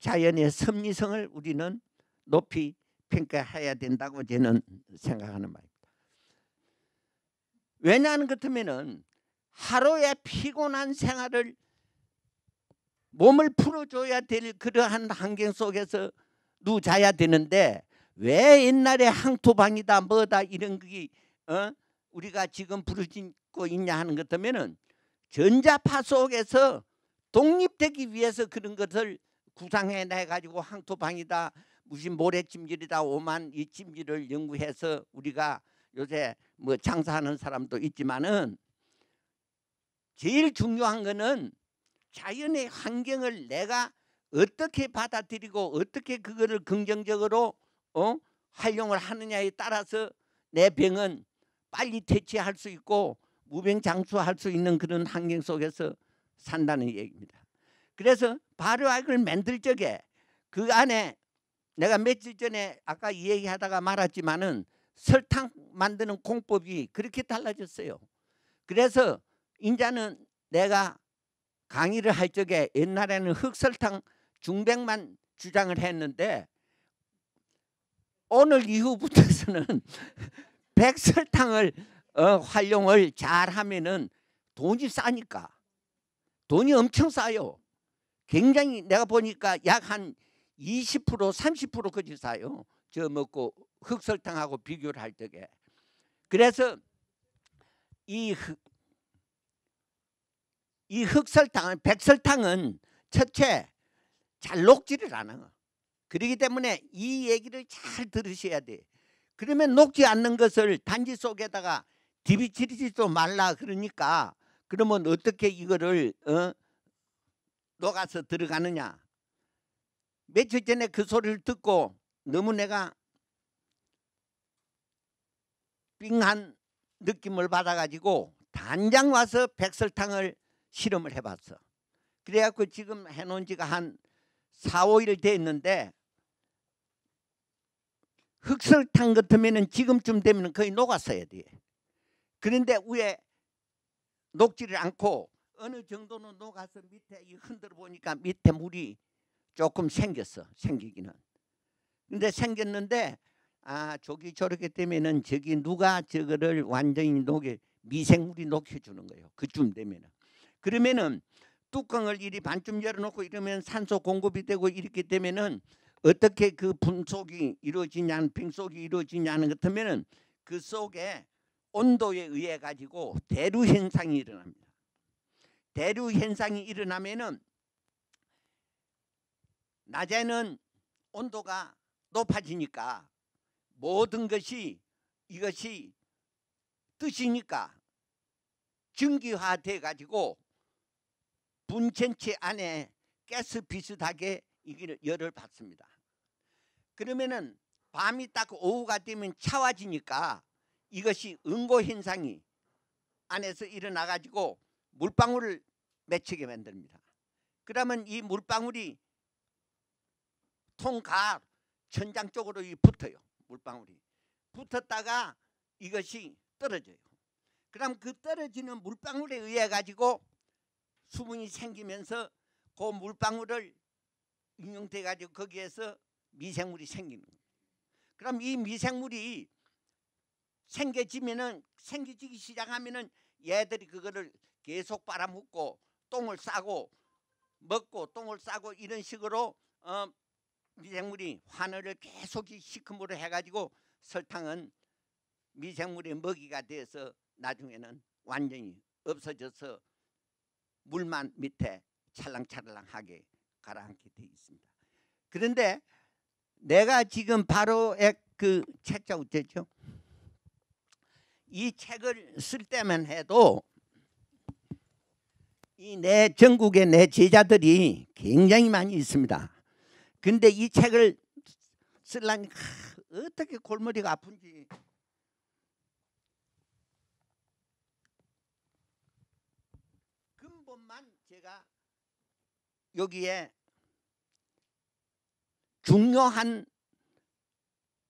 자연의 섭리성을 우리는 높이 평가해야 된다고 저는 생각하는 말입니다. 왜냐하면 그렇다면 하루의 피곤한 생활을 몸을 풀어줘야 될 그러한 환경 속에서 누자야 되는데 왜 옛날에 항토방이다 뭐다 이런 그게 어? 우리가 지금 부르짖고 있냐 하는 것때문에 전자파 속에서 독립되기 위해서 그런 것을 구상해내 가지고 황토방이다 무슨 모래찜질이다 오만 이 찜질을 연구해서 우리가 요새 뭐 장사하는 사람도 있지만은 제일 중요한 거는 자연의 환경을 내가 어떻게 받아들이고 어떻게 그거를 긍정적으로 어? 활용을 하느냐에 따라서 내 병은 빨리 퇴치할 수 있고 무병장수할 수 있는 그런 환경 속에서 산다는 얘기입니다. 그래서 발효액을 만들 적에 그 안에 내가 며칠 전에 아까 이 얘기하다가 말았지만은 설탕 만드는 공법이 그렇게 달라졌어요. 그래서 인자는 내가 강의를 할 적에 옛날에는 흑설탕 중백만 주장을 했는데 오늘 이후부터는 (laughs) 백설탕을 어, 활용을 잘하면은 돈이 싸니까 돈이 엄청 싸요. 굉장히 내가 보니까 약 한 20% 30%까지 싸요. 저 먹고 흑설탕하고 비교를 할 적에. 그래서 이, 흑, 이 흑설탕은 백설탕은 첫째 잘 녹지를 않아. 그러기 때문에 이 얘기를 잘 들으셔야 돼. 그러면 녹지 않는 것을 단지 속에다가 디비치리지도 말라 그러니까 그러면 어떻게 이거를 어? 녹아서 들어가느냐? 며칠 전에 그 소리를 듣고 너무 내가 빙한 느낌을 받아가지고 단장 와서 백설탕을 실험을 해봤어. 그래갖고 지금 해놓은 지가 한 4, 5일 됐는데 흑설탕 같으면 지금쯤 되면 거의 녹았어야 돼. 그런데 위에 녹지를 않고 어느 정도는 녹아서 밑에 흔들어 보니까 밑에 물이 조금 생겼어 생기기는 근데 생겼는데 아 저기 저렇게 되면은 저기 누가 저거를 완전히 녹여 미생물이 녹여주는 거예요 그쯤 되면은 그러면은 뚜껑을 이리 반쯤 열어놓고 이러면 산소 공급이 되고 이렇게 되면은 어떻게 그 분속이 이루어지냐 는 빙속이 이루어지냐 는것 하면은 그 속에 온도에 의해 가지고 대류 현상이 일어납니다. 대류 현상이 일어나면은 낮에는 온도가 높아지니까 모든 것이 이것이 뜻이니까 증기화돼 가지고 분천체 안에 가스 비슷하게 이걸 열을 받습니다. 그러면은 밤이 딱 오후가 되면 차와지니까 이것이 응고 현상이 안에서 일어나 가지고 물방울을 맺히게 만듭니다. 그러면 이 물방울이 통가 천장 쪽으로 붙어요. 물방울이 붙었다가 이것이 떨어져요. 그럼 그 떨어지는 물방울에 의해 가지고 수분이 생기면서 그 물방울을 응용돼 가지고 거기에서 미생물이 생기는 거예요. 그럼 이 미생물이 생겨지면은 생겨지기 시작하면은 얘들이 그거를 계속 빨아먹고 똥을 싸고 먹고 똥을 싸고 이런 식으로 어, 미생물이 환원을 계속 시큼으로 해가지고 설탕은 미생물의 먹이가 돼서 나중에는 완전히 없어져서 물만 밑에 찰랑찰랑하게 가라앉게 되어 있습니다. 그런데 내가 지금 바로 그 책자 우째죠? 이 책을 쓸 때만 해도 이 내 전국의 내 제자들이 굉장히 많이 있습니다. 근데 이 책을 쓰려니까 어떻게 골머리가 아픈지 근본만 제가 여기에 중요한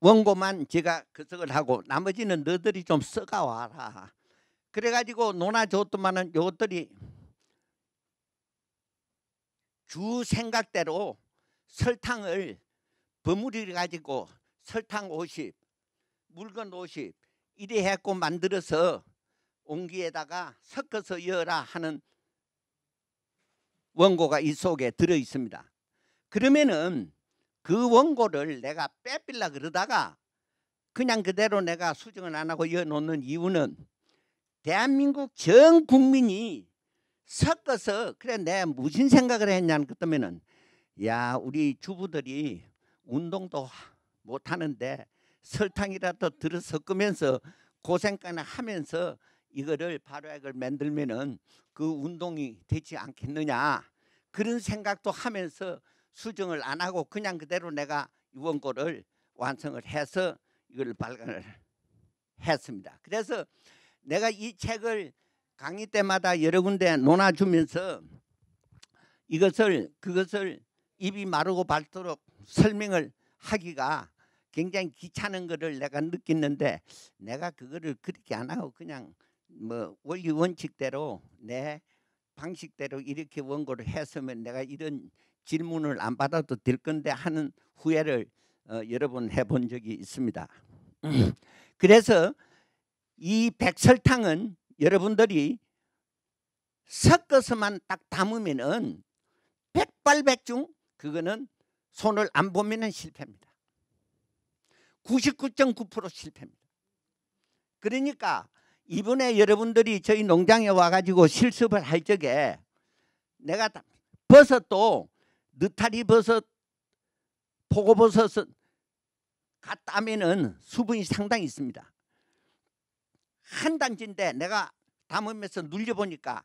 원고만 제가 그석을 하고 나머지는 너들이 좀 써가 와라. 그래가지고 논아줬더만은 요것들이 주 생각대로 설탕을 버무리 가지고 설탕 50, 물건 50 이래 해고 만들어서 온기에다가 섞어서 여라 하는 원고가 이 속에 들어 있습니다. 그러면은 그 원고를 내가 빼빌라 그러다가 그냥 그대로 내가 수정을 안 하고 이어놓는 이유는 대한민국 전 국민이 섞어서 그래 내 무슨 생각을 했냐는 것 때문에는 야 우리 주부들이 운동도 못하는데 설탕이라도 들어 섞으면서 고생까지 하면서 이거를 발효액을 만들면은 그 운동이 되지 않겠느냐 그런 생각도 하면서 수정을 안 하고 그냥 그대로 내가 유언고를 완성을 해서 이걸 발간을 했습니다. 그래서 내가 이 책을 강의 때마다 여러 군데 논아주면서 이것을 그것을 입이 마르고 밝도록 설명을 하기가 굉장히 귀찮은 것을 내가 느꼈는데 내가 그거를 그렇게 안 하고 그냥 뭐 원리 원칙대로 내 방식대로 이렇게 원고를 했으면 내가 이런 질문을 안 받아도 될 건데 하는 후회를 어, 여러 번 해본 적이 있습니다. 음. (clears throat) 그래서 이 백설탕은 여러분들이 섞어서만 딱 담으면은 백발백중 그거는 손을 안 보면은 실패입니다. 99.9% 실패입니다. 그러니까 이번에 여러분들이 저희 농장에 와가지고 실습을 할 적에 내가 버섯도 느타리 버섯, 포고버섯은 갓 따면은 수분이 상당히 있습니다. 한 단지인데 내가 담으면서 눌려보니까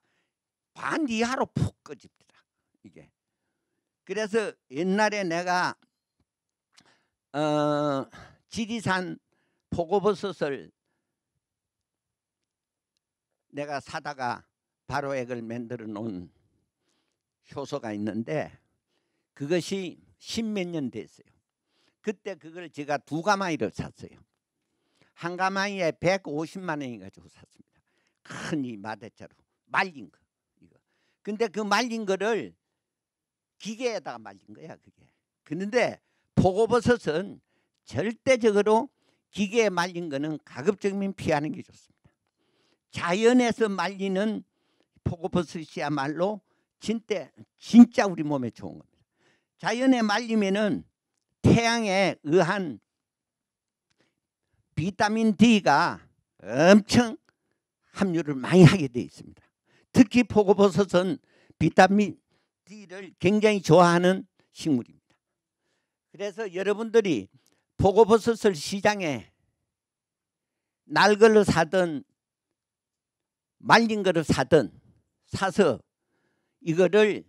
반 이하로 푹 꺼집니다. 이게. 그래서 옛날에 내가 어, 지리산 포고버섯을 내가 사다가 바로 액을 만들어 놓은 효소가 있는데 그것이 십 몇 년 됐어요. 그때 그걸 제가 두 가마이를 샀어요. 한 가마이에 150만 원이 가지고 샀습니다. 큰 이 마대자루 말린 거 이거. 근데 그 말린 거를 기계에다가 말린 거야 그게. 그런데 포고버섯은 절대적으로 기계에 말린 거는 가급적이면 피하는 게 좋습니다. 자연에서 말리는 포고버섯이야말로 진짜 진짜 우리 몸에 좋은 겁니다. 자연에 말리면은 태양에 의한 비타민 D가 엄청 함유를 많이 하게 되어 있습니다. 특히 포고버섯은 비타민 D를 굉장히 좋아하는 식물입니다. 그래서 여러분들이 포고버섯을 시장에 날 걸로 사든 말린 거를 사든 사서 이거를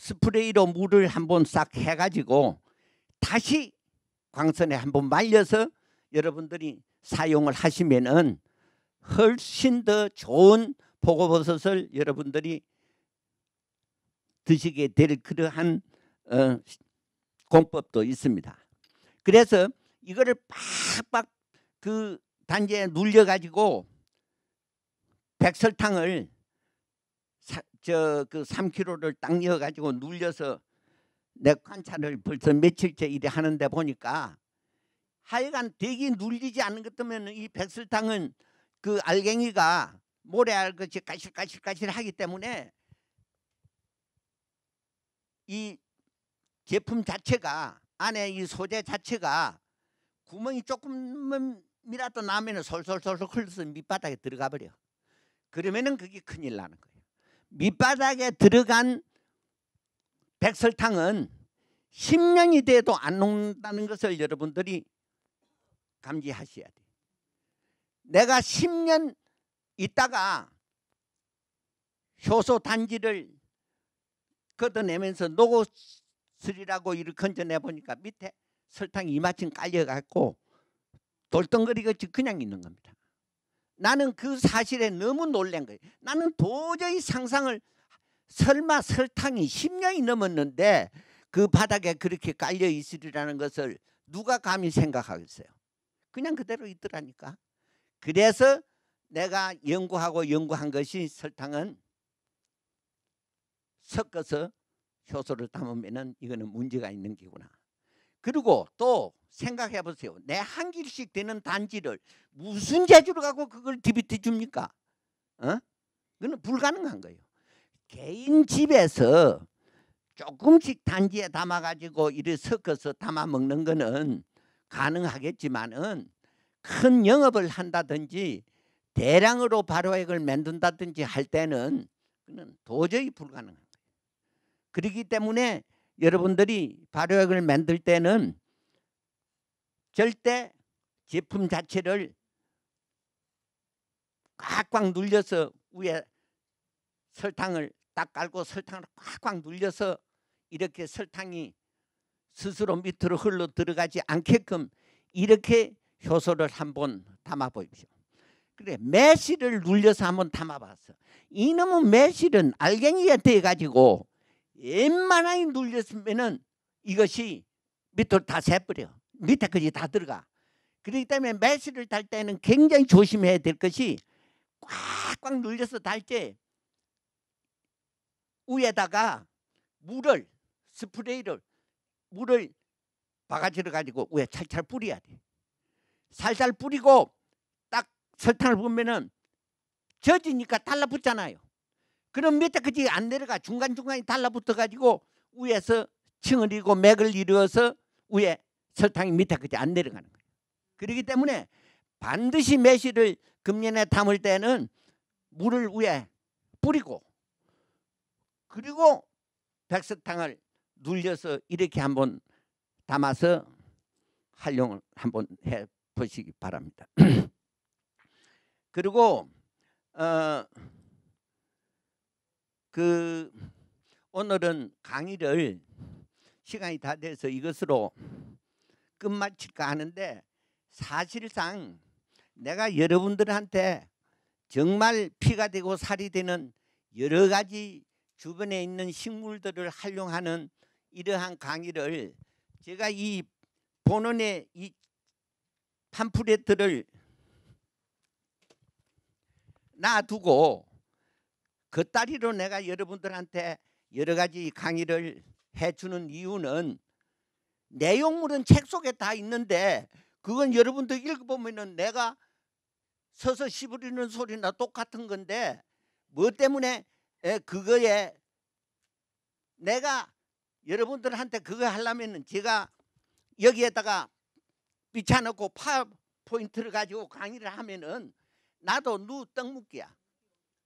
스프레이로 물을 한번 싹 해가지고 다시 광선에 한번 말려서 여러분들이 사용을 하시면은 훨씬 더 좋은 보고버섯을 여러분들이 드시게 될 그러한 어, 공법도 있습니다. 그래서 이거를 빡빡 그 단지에 눌려가지고 백설탕을 저그 3kg를 딱 넣어 가지고 눌려서 내 관찰을 벌써 며칠째 이래 하는데 보니까 하여간 되게 눌리지 않는것 때문에 이 백설탕은 그 알갱이가 모래알 같이 까실까실까실 하기 때문에 이 제품 자체가 안에 이 소재 자체가 구멍이 조금만이라도 나면 솔솔솔솔 흘러서 밑바닥에 들어가 버려. 그러면은 그게 큰일 나는 거야. 밑바닥에 들어간 백설탕은 10년이 돼도 안 녹는다는 것을 여러분들이 감지하셔야 돼요. 내가 10년 있다가 효소 단지를 걷어내면서 녹옷을이라고 이를 건져내 보니까 밑에 설탕이 이마침 깔려갖고 돌덩거리가 그냥 있는 겁니다. 나는 그 사실에 너무 놀란 거예요. 나는 도저히 상상을 설마 설탕이 10년이 넘었는데 그 바닥에 그렇게 깔려 있으리라는 것을 누가 감히 생각하겠어요. 그냥 그대로 있더라니까. 그래서 내가 연구하고 연구한 것이 설탕은 섞어서 효소를 담으면 이거는 문제가 있는 기구나 그리고 또 생각해 보세요. 내 한 길씩 되는 단지를 무슨 재주를 갖고 그걸 디비트 줍니까? 어? 그건 불가능한 거예요. 개인 집에서 조금씩 단지에 담아가지고 이래 섞어서 담아 먹는 거는 가능하겠지만은 큰 영업을 한다든지 대량으로 발효액을 만든다든지 할 때는 그는 도저히 불가능한 거예요. 그렇기 때문에 여러분들이 발효액을 만들 때는 절대 제품 자체를 꽉꽉 눌려서 위에 설탕을 딱 깔고 설탕을 꽉꽉 눌려서 이렇게 설탕이 스스로 밑으로 흘러 들어가지 않게끔 이렇게 효소를 한번 담아 보십시오. 그래 매실을 눌려서 한번 담아봤어. 이놈은 매실은 알갱이가 돼가지고 웬만하게 눌렸으면은 이것이 밑으로 다 새버려. 밑에까지 다 들어가. 그렇기 때문에 매실을 달 때는 굉장히 조심해야 될 것이 꽉꽉 눌려서 달 때 위에다가 물을 스프레이를 물을 바가지를 가지고 위에 찰찰 뿌려야 돼. 살살 뿌리고 딱 설탕을 보면은 젖으니까 달라붙잖아요. 그럼 밑에까지 안 내려가 중간중간에 달라붙어 가지고 위에서 층을 이고 맥을 이루어서 위에 설탕이 밑에까지 안 내려가는 거예요. 그렇기 때문에 반드시 매실을 금년에 담을 때는 물을 위에 뿌리고 그리고 백설탕을 눌려서 이렇게 한번 담아서 활용을 한번 해 보시기 바랍니다. (clears throat) 그리고 어, 그 오늘은 강의를 시간이 다 돼서 이것으로 끝마칠까 하는데 사실상 내가 여러분들한테 정말 피가 되고 살이 되는 여러 가지 주변에 있는 식물들을 활용하는 이러한 강의를 제가 이 본원의 이 팜프레트를 놔두고 그 따리로 내가 여러분들한테 여러 가지 강의를 해주는 이유는 내용물은 책 속에 다 있는데 그건 여러분들 읽어보면은 내가 서서 시부리는 소리나 똑같은 건데 뭐 때문에 그거에 내가 여러분들한테 그거 하려면은 제가 여기에다가 비춰놓고 파워포인트를 가지고 강의를 하면은 나도 누떡묵기야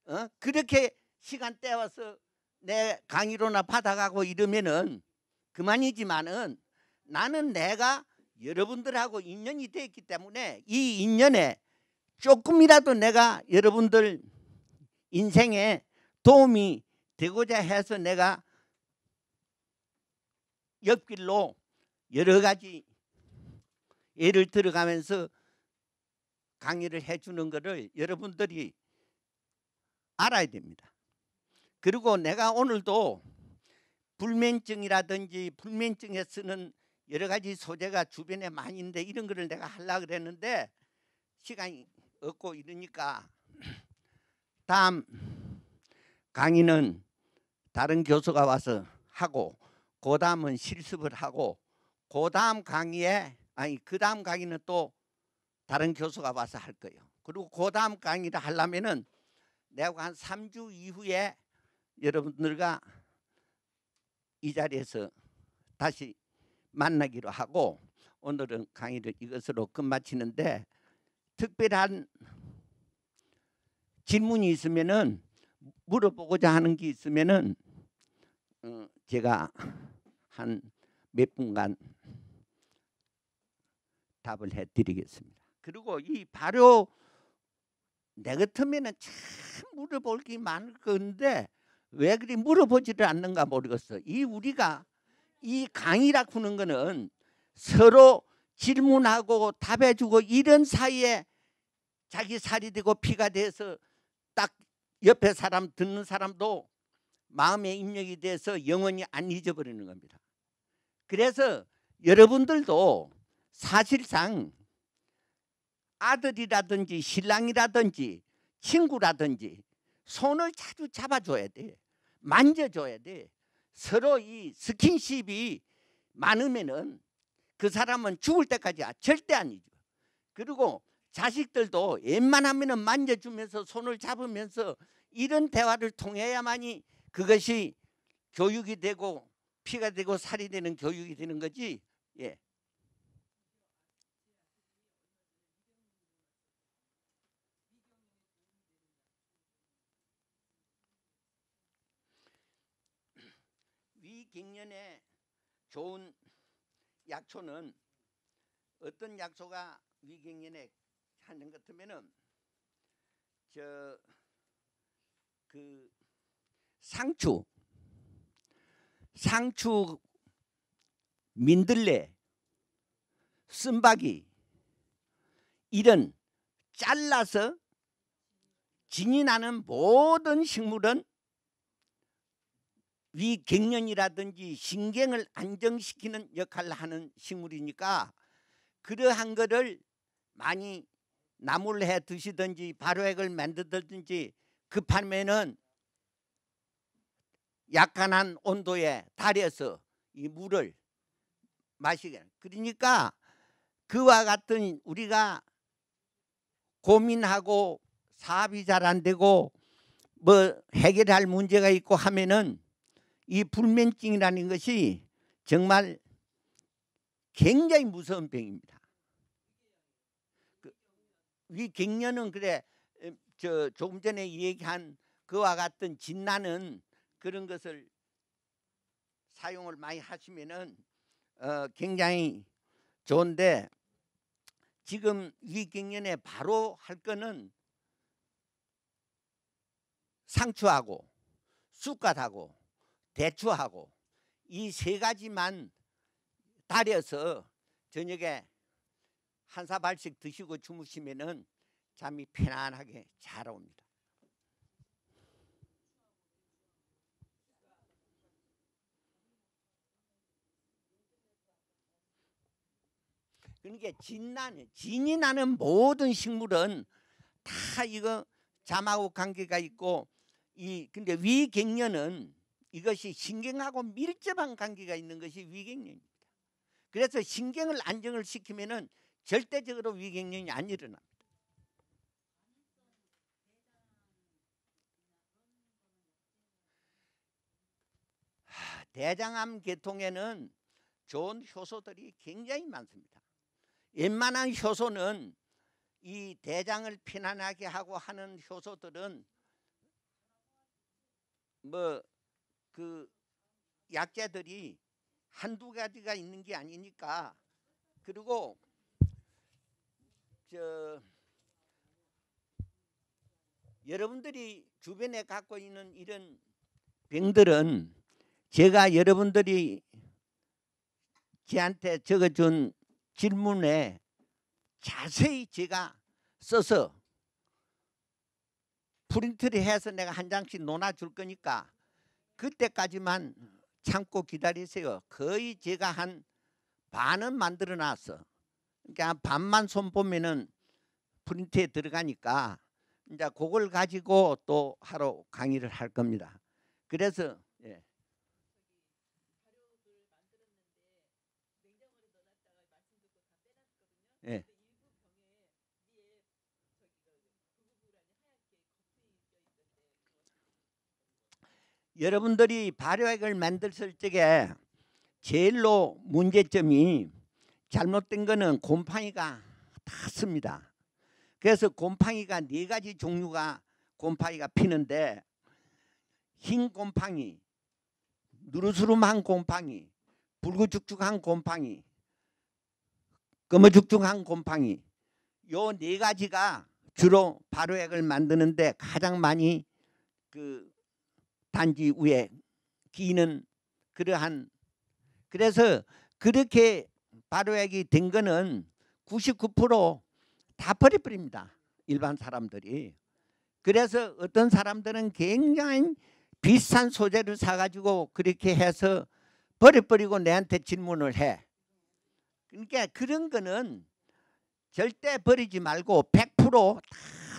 어? 그렇게 시간 때와서 내 강의로나 받아가고 이러면은 그만이지만은 나는 내가 여러분들하고 인연이 되었기 때문에 이 인연에 조금이라도 내가 여러분들 인생에 도움이 되고자 해서 내가 옆길로 여러 가지 예를 들어가면서 강의를 해주는 것을 여러분들이 알아야 됩니다. 그리고 내가 오늘도 불면증이라든지 불면증에 쓰는 여러 가지 소재가 주변에 많이 있는데 이런 거를 내가 하려 고 그랬는데 시간이 없고 이러니까 (clears throat) 다음 강의는 다른 교수가 와서 하고 그 다음은 실습을 하고 그 다음 강의에 아니 그 다음 강의는 또 다른 교수가 와서 할 거예요. 그리고 그 다음 강의를 하려면은 내가 한 3주 이후에 여러분들과 이 자리에서 다시 만나기로 하고 오늘은 강의를 이것으로 끝마치는데 특별한 질문이 있으면은 물어보고자 하는 게 있으면은 어, 제가 한 몇 분간 답을 해드리겠습니다. 그리고 이 발효 내 같으면은 참 물어볼 게 많을 건데 왜 그리 물어보지를 않는가 모르겠어. 이 우리가 이 강의라 하는 거는 서로 질문하고 답해주고 이런 사이에 자기 살이 되고 피가 돼서 딱 옆에 사람 듣는 사람도 마음의 입력이 돼서 영원히 안 잊어버리는 겁니다. 그래서 여러분들도 사실상 아들이라든지 신랑이라든지 친구라든지 손을 자주 잡아줘야 돼. 만져줘야 돼. 서로 이 스킨십이 많으면은 그 사람은 죽을 때까지 절대 아니죠. 그리고 자식들도 웬만하면은 만져주면서 손을 잡으면서 이런 대화를 통해야만이 그것이 교육이 되고 피가 되고 살이 되는 교육이 되는 거지. 예. 갱년에 좋은 약초는 어떤 약초가 위갱년에 하는 것 같으면은 저그 상추 상추 민들레 쓴박이 이런 잘라서 진이 나는 모든 식물은 위갱년이라든지 신경을 안정시키는 역할을 하는 식물이니까 그러한 거를 많이 나물 해 드시든지 발효액을 만들든지 급하면은 약간한 온도에 달여서 이 물을 마시게 그러니까 그와 같은 우리가 고민하고 사업이 잘 안 되고 뭐 해결할 문제가 있고 하면은 이 불면증이라는 것이 정말 굉장히 무서운 병입니다. 그, 이 갱년은 그래 음, 저 조금 전에 얘기한 그와 같은 진나는 그런 것을 사용을 많이 하시면은 어, 굉장히 좋은데 지금 이 경연에 바로 할 거는 상추하고 쑥갓하고 대추하고 이 세 가지만 달여서 저녁에 한 사발씩 드시고 주무시면 잠이 편안하게 잘 옵니다. 그러니까 진나는 진이 나는 모든 식물은 다 이거 잠하고 관계가 있고 이 근데 위갱년은 이것이 신경하고 밀접한 관계가 있는 것이 위경련입니다. 그래서 신경을 안정을 시키면은 절대적으로 위경련이 안 일어납니다. 대장암 계통에는 좋은 효소들이 굉장히 많습니다. 웬만한 효소는 이 대장을 피난하게 하고 하는 효소들은 뭐그 약재들이 한두 가지가 있는 게 아니니까 그리고 저 여러분들이 주변에 갖고 있는 이런 병들은 제가 여러분들이 저한테 적어준 질문에 자세히 제가 써서 프린트를 해서 내가 한 장씩 놓아줄 거니까 그때까지만 참고 기다리세요. 거의 제가 한 반은 만들어 놨어. 그러니까 반만 손보면은 프린트에 들어가니까 이제 그걸 가지고 또하러 강의를 할 겁니다. 그래서 여러분들이 발효액을 만들었을 적에 제일로 문제점이 잘못된 거는 곰팡이가 다습니다 그래서 곰팡이가 네 가지 종류가 곰팡이가 피는데 흰 곰팡이, 누르스름한 곰팡이, 붉어죽죽한 곰팡이, 검은죽죽한 곰팡이 요 네 가지가 주로 발효액을 만드는데 가장 많이 그 단지 위에 기는 그러한 그래서 그렇게 바로액이된 거는 99%다 버리버립니다 일반 사람들이. 그래서 어떤 사람들은 굉장히 비싼 소재를 사가지고 그렇게 해서 버려버리고 내한테 질문을 해. 그러니까 그런 거는 절대 버리지 말고 100%다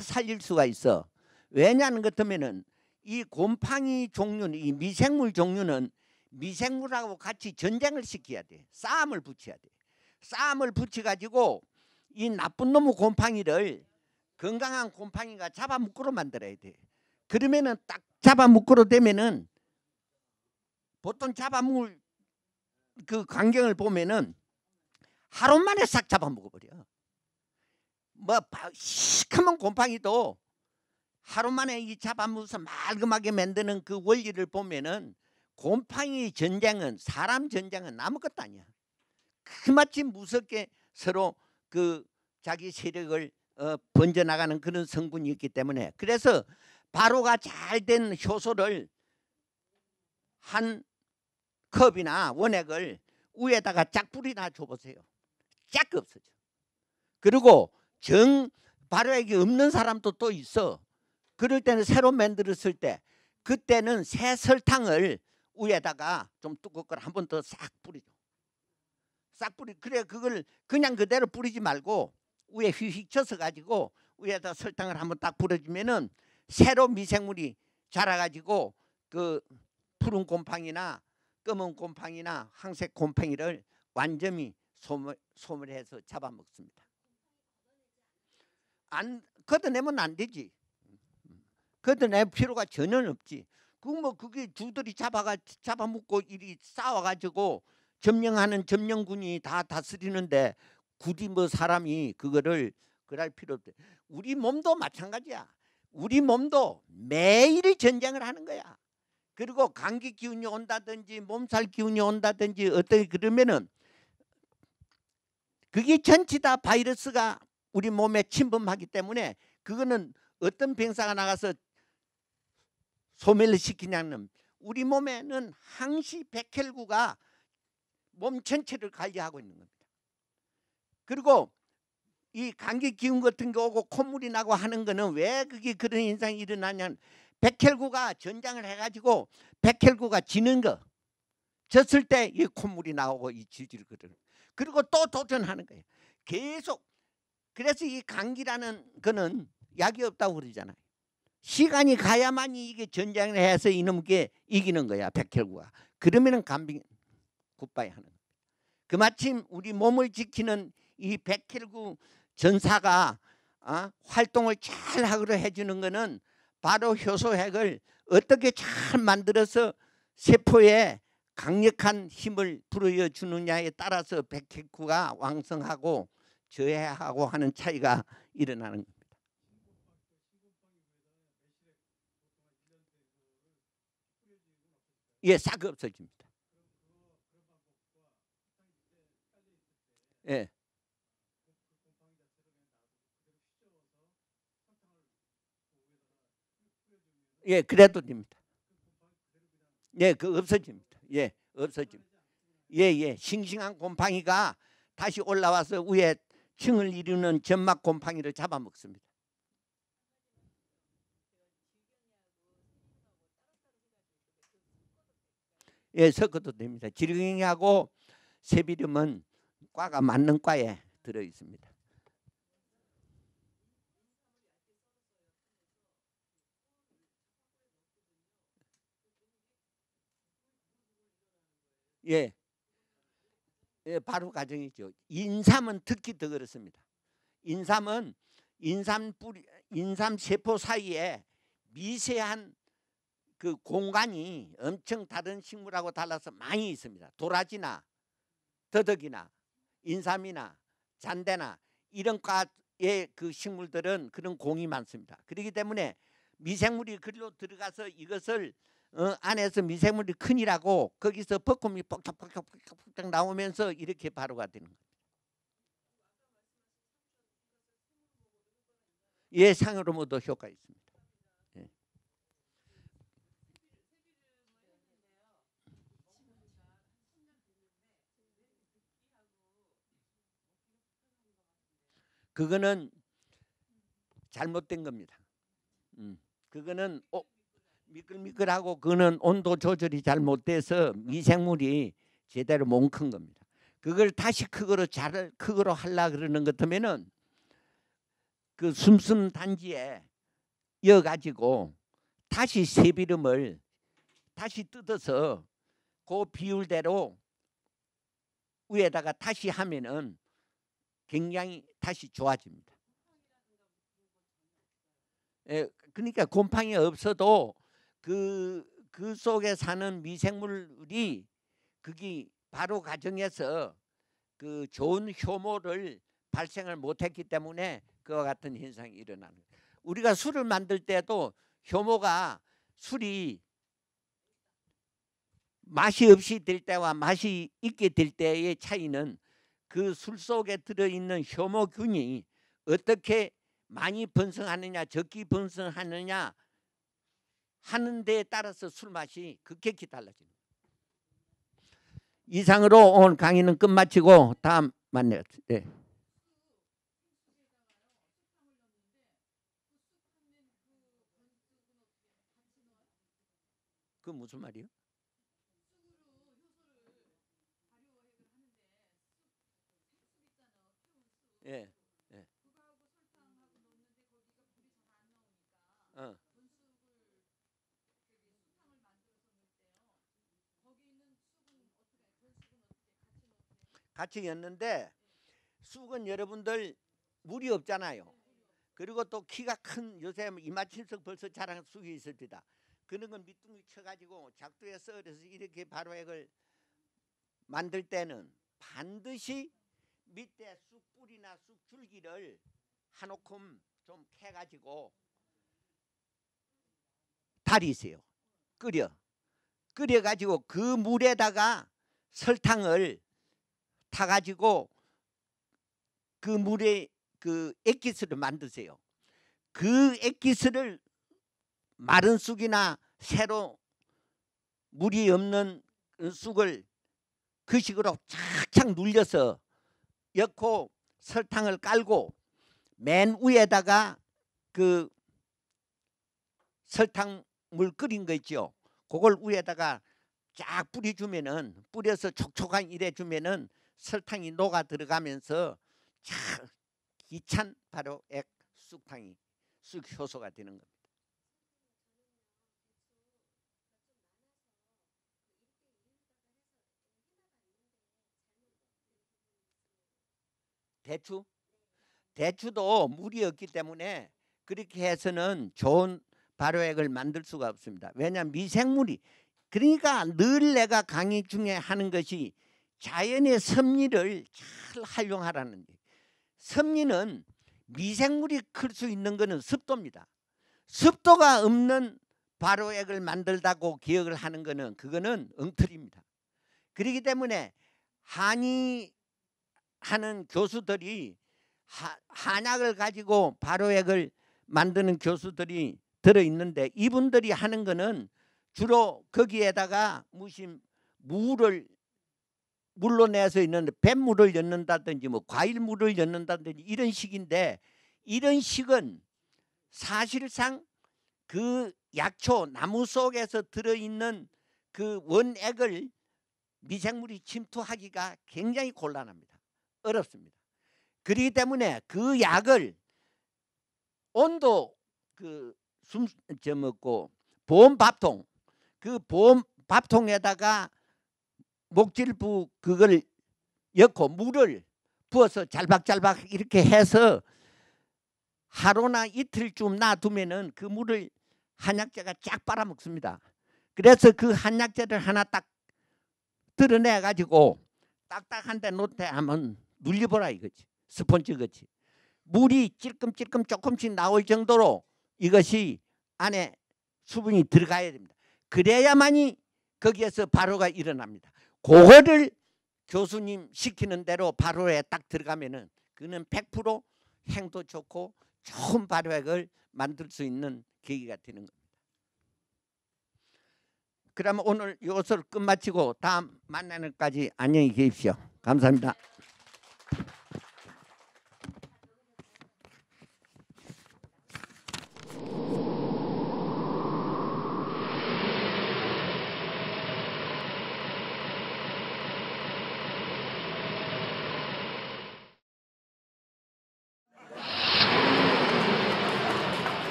살릴 수가 있어. 왜냐는 하 것하면은 이 곰팡이 종류는 이 미생물 종류는 미생물하고 같이 전쟁을 시켜야 돼. 싸움을 붙여야 돼. 싸움을 붙여가지고 이 나쁜 놈의 곰팡이를 건강한 곰팡이가 잡아묶으로 만들어야 돼. 그러면은 딱잡아묶으로 되면은 보통 잡아먹을 그 광경을 보면은 하루 만에 싹 잡아먹어버려. 뭐 시커먼 곰팡이도 하루 만에 이 잡아먹어서 말끔하게 만드는 그 원리를 보면은 곰팡이 전쟁은 사람 전쟁은 아무것도 아니야. 그마치 무섭게 서로 그 자기 세력을 어, 번져나가는 그런 성분이 있기 때문에 그래서 바로가 잘 된 효소를 한 컵이나 원액을 위에다가 짝불이나 줘보세요. 짝 없어져. 그리고 정 발효액이 없는 사람도 또 있어. 그럴 때는 새로 만들었을 때 그때는 새 설탕을 위에다가 좀뚜껍을 한번 더 싹 뿌리죠. 싹 뿌리 그래 그걸 그냥 그대로 뿌리지 말고 위에 휘휙 쳐서 가지고 위에다 설탕을 한번 딱 뿌려주면은 새로 미생물이 자라가지고 그 푸른 곰팡이나 검은 곰팡이나 황색 곰팡이를 완전히 소멸, 소멸해서 잡아먹습니다. 안 걷어내면 안 되지. 그것도 내 필요가 전혀 없지. 그 뭐 그게 주들이 잡아가 잡아먹고 일이 싸워가지고 점령하는 점령군이 다 다스리는데 굳이 뭐 사람이 그거를 그럴 필요 없대. 우리 몸도 마찬가지야. 우리 몸도 매일이 전쟁을 하는 거야. 그리고 감기 기운이 온다든지 몸살 기운이 온다든지 어떻게 그러면은 그게 전체 다 바이러스가 우리 몸에 침범하기 때문에 그거는 어떤 병사가 나가서 소멸 을 시키냐는 우리 몸에는 항시 백혈구가 몸 전체를 관리하고 있는 겁니다. 그리고 이 감기 기운 같은 게 오고 콧물이 나고 하는 거는 왜 그게 그런 현상이 일어나냐 백혈구가 전장을 해가지고 백혈구가 지는 거 졌을 때 이 콧물이 나오고 이 질질 그르는 그리고 또 도전하는 거예요 계속 그래서 이 감기라는 거는 약이 없다고 그러잖아요 시간이 가야만이 이게 전쟁을 해서 이놈께 이기는 거야 백혈구가. 그러면은 간비 굿바이 하는 거그 마침 우리 몸을 지키는 이 백혈구 전사가 어? 활동을 잘 하기로 해주는 거는 바로 효소핵을 어떻게 잘 만들어서 세포에 강력한 힘을 불어여 주느냐에 따라서 백혈구가 왕성하고 저해하고 하는 차이가 일어나는 거예요. 예, 싹 없어집니다. 예. 예, 그래도 됩니다. 예, 그 없어집니다. 예, 없어집니다. 예, 예. 싱싱한 곰팡이가 다시 올라와서 위에 층을 이루는 점막 곰팡이를 잡아먹습니다. 예, 섞어도 됩니다. 질경이하고 세비름은 과가 맞는 과에 들어 있습니다. 예. 예, 바로 가정이죠. 인삼은 특히 더 그렇습니다. 인삼은 인삼 뿌리, 인삼 세포 사이에 미세한 그 공간이 엄청 다른 식물하고 달라서 많이 있습니다. 도라지나 더덕이나 인삼이나 잔대나 이런 과의 그 식물들은 그런 공이 많습니다. 그렇기 때문에 미생물이 그리로 들어가서 이것을 어, 안에서 미생물이 큰이라고 거기서 벚꿈이 폭격폭격폭격 나오면서 이렇게 발효가 되는 겁니다. 예, 상으로 모두 효과 있습니다. 그거는 잘못된 겁니다. 음. 그거는 어, 미끌미끌하고 그거는 온도 조절이 잘못돼서 미생물이 제대로 못 큰 겁니다. 그걸 다시 크거로 잘 크거로 하려 그러는 것하면은 그 숨숨 단지에 이어 가지고 다시 새비름을 다시 뜯어서 그 비율대로 위에다가 다시 하면은 굉장히 다시 좋아집니다. 예, 그러니까 곰팡이 없어도 그, 그 속에 사는 미생물이 그게 바로 가정에서 그 좋은 효모를 발생을 못했기 때문에 그와 같은 현상이 일어나는 거예요. 우리가 술을 만들 때도 효모가 술이 맛이 없이 될 때와 맛이 있게 될 때의 차이는 그술 속에 들어있는 효모균이 어떻게 많이 번성하느냐 적게 번성하느냐 하는 데에 따라서 술 맛이 극격히 달라집니다. 이상으로 오늘 강의는 끝마치고 다음 만나요. 네. 그 무슨 말이요? 같이 였는데 쑥은 여러분들 물이 없잖아요. 그리고 또 키가 큰 요새 뭐 이마침석 벌써 자란 쑥이 있습니다. 그런 건 밑둥이 쳐가지고 작두에 썰어서 이렇게 발화액을 만들 때는 반드시 밑에 쑥뿌리나 쑥줄기를 한 오큼 좀 캐가지고 달이세요. 끓여. 끓여가지고 그 물에다가 설탕을 타가지고 그 물에 그 액기스를 만드세요. 그 액기스를 마른 쑥이나 새로 물이 없는 쑥을 그 식으로 착착 눌려서 엮고 설탕을 깔고 맨 위에다가 그 설탕물 끓인 거 있죠. 그걸 위에다가 쫙 뿌려주면은 뿌려서 촉촉한 이래 주면은 설탕이 녹아 들어가면서 참 기찬 바로 액쑥탕이 쑥효소가 되는 겁니다. 대추? 대추도 물이 없기 때문에 그렇게 해서는 좋은 발효액을 만들 수가 없습니다. 왜냐 미생물이 그러니까 늘 내가 강의 중에 하는 것이 자연의 섭리를 잘 활용하라는 데 섭리는 미생물이 클 수 있는 것은 습도입니다. 습도가 없는 바로액을 만들다고 기억을 하는 것은 그거는 엉터리입니다. 그렇기 때문에 한의 하는 교수들이 한약을 가지고 바로액을 만드는 교수들이 들어있는데 이분들이 하는 거는 주로 거기에다가 무심 무를 물로 내서 있는 뱀물을 엮는다든지 뭐 과일물을 엮는다든지 이런 식인데 이런 식은 사실상 그 약초 나무 속에서 들어있는 그 원액을 미생물이 침투하기가 굉장히 곤란합니다. 어렵습니다. 그렇기 때문에 그 약을 온도 그숨 저먹고 보온 밥통 그 보온 그 밥통에다가 목질부 그걸 엮고 물을 부어서 잘박잘박 이렇게 해서 하루나 이틀쯤 놔두면은 그 물을 한약재가 쫙 빨아먹습니다. 그래서 그 한약재를 하나 딱 드러내 가지고 딱딱한데 놓대 하면 눌려보라 이거지 스펀지 같지 물이 찔끔찔끔 조금씩 나올 정도로 이것이 안에 수분이 들어가야 됩니다. 그래야만이 거기에서 발효가 일어납니다. 그거를 교수님 시키는 대로 발효에 딱 들어가면은 그는 100%행도 좋고 좋은 발효액을 만들 수 있는 계기가 되는 겁니다. 그러면 오늘 이것을 끝마치고 다음 만나는까지 안녕히 계십시오. 감사합니다.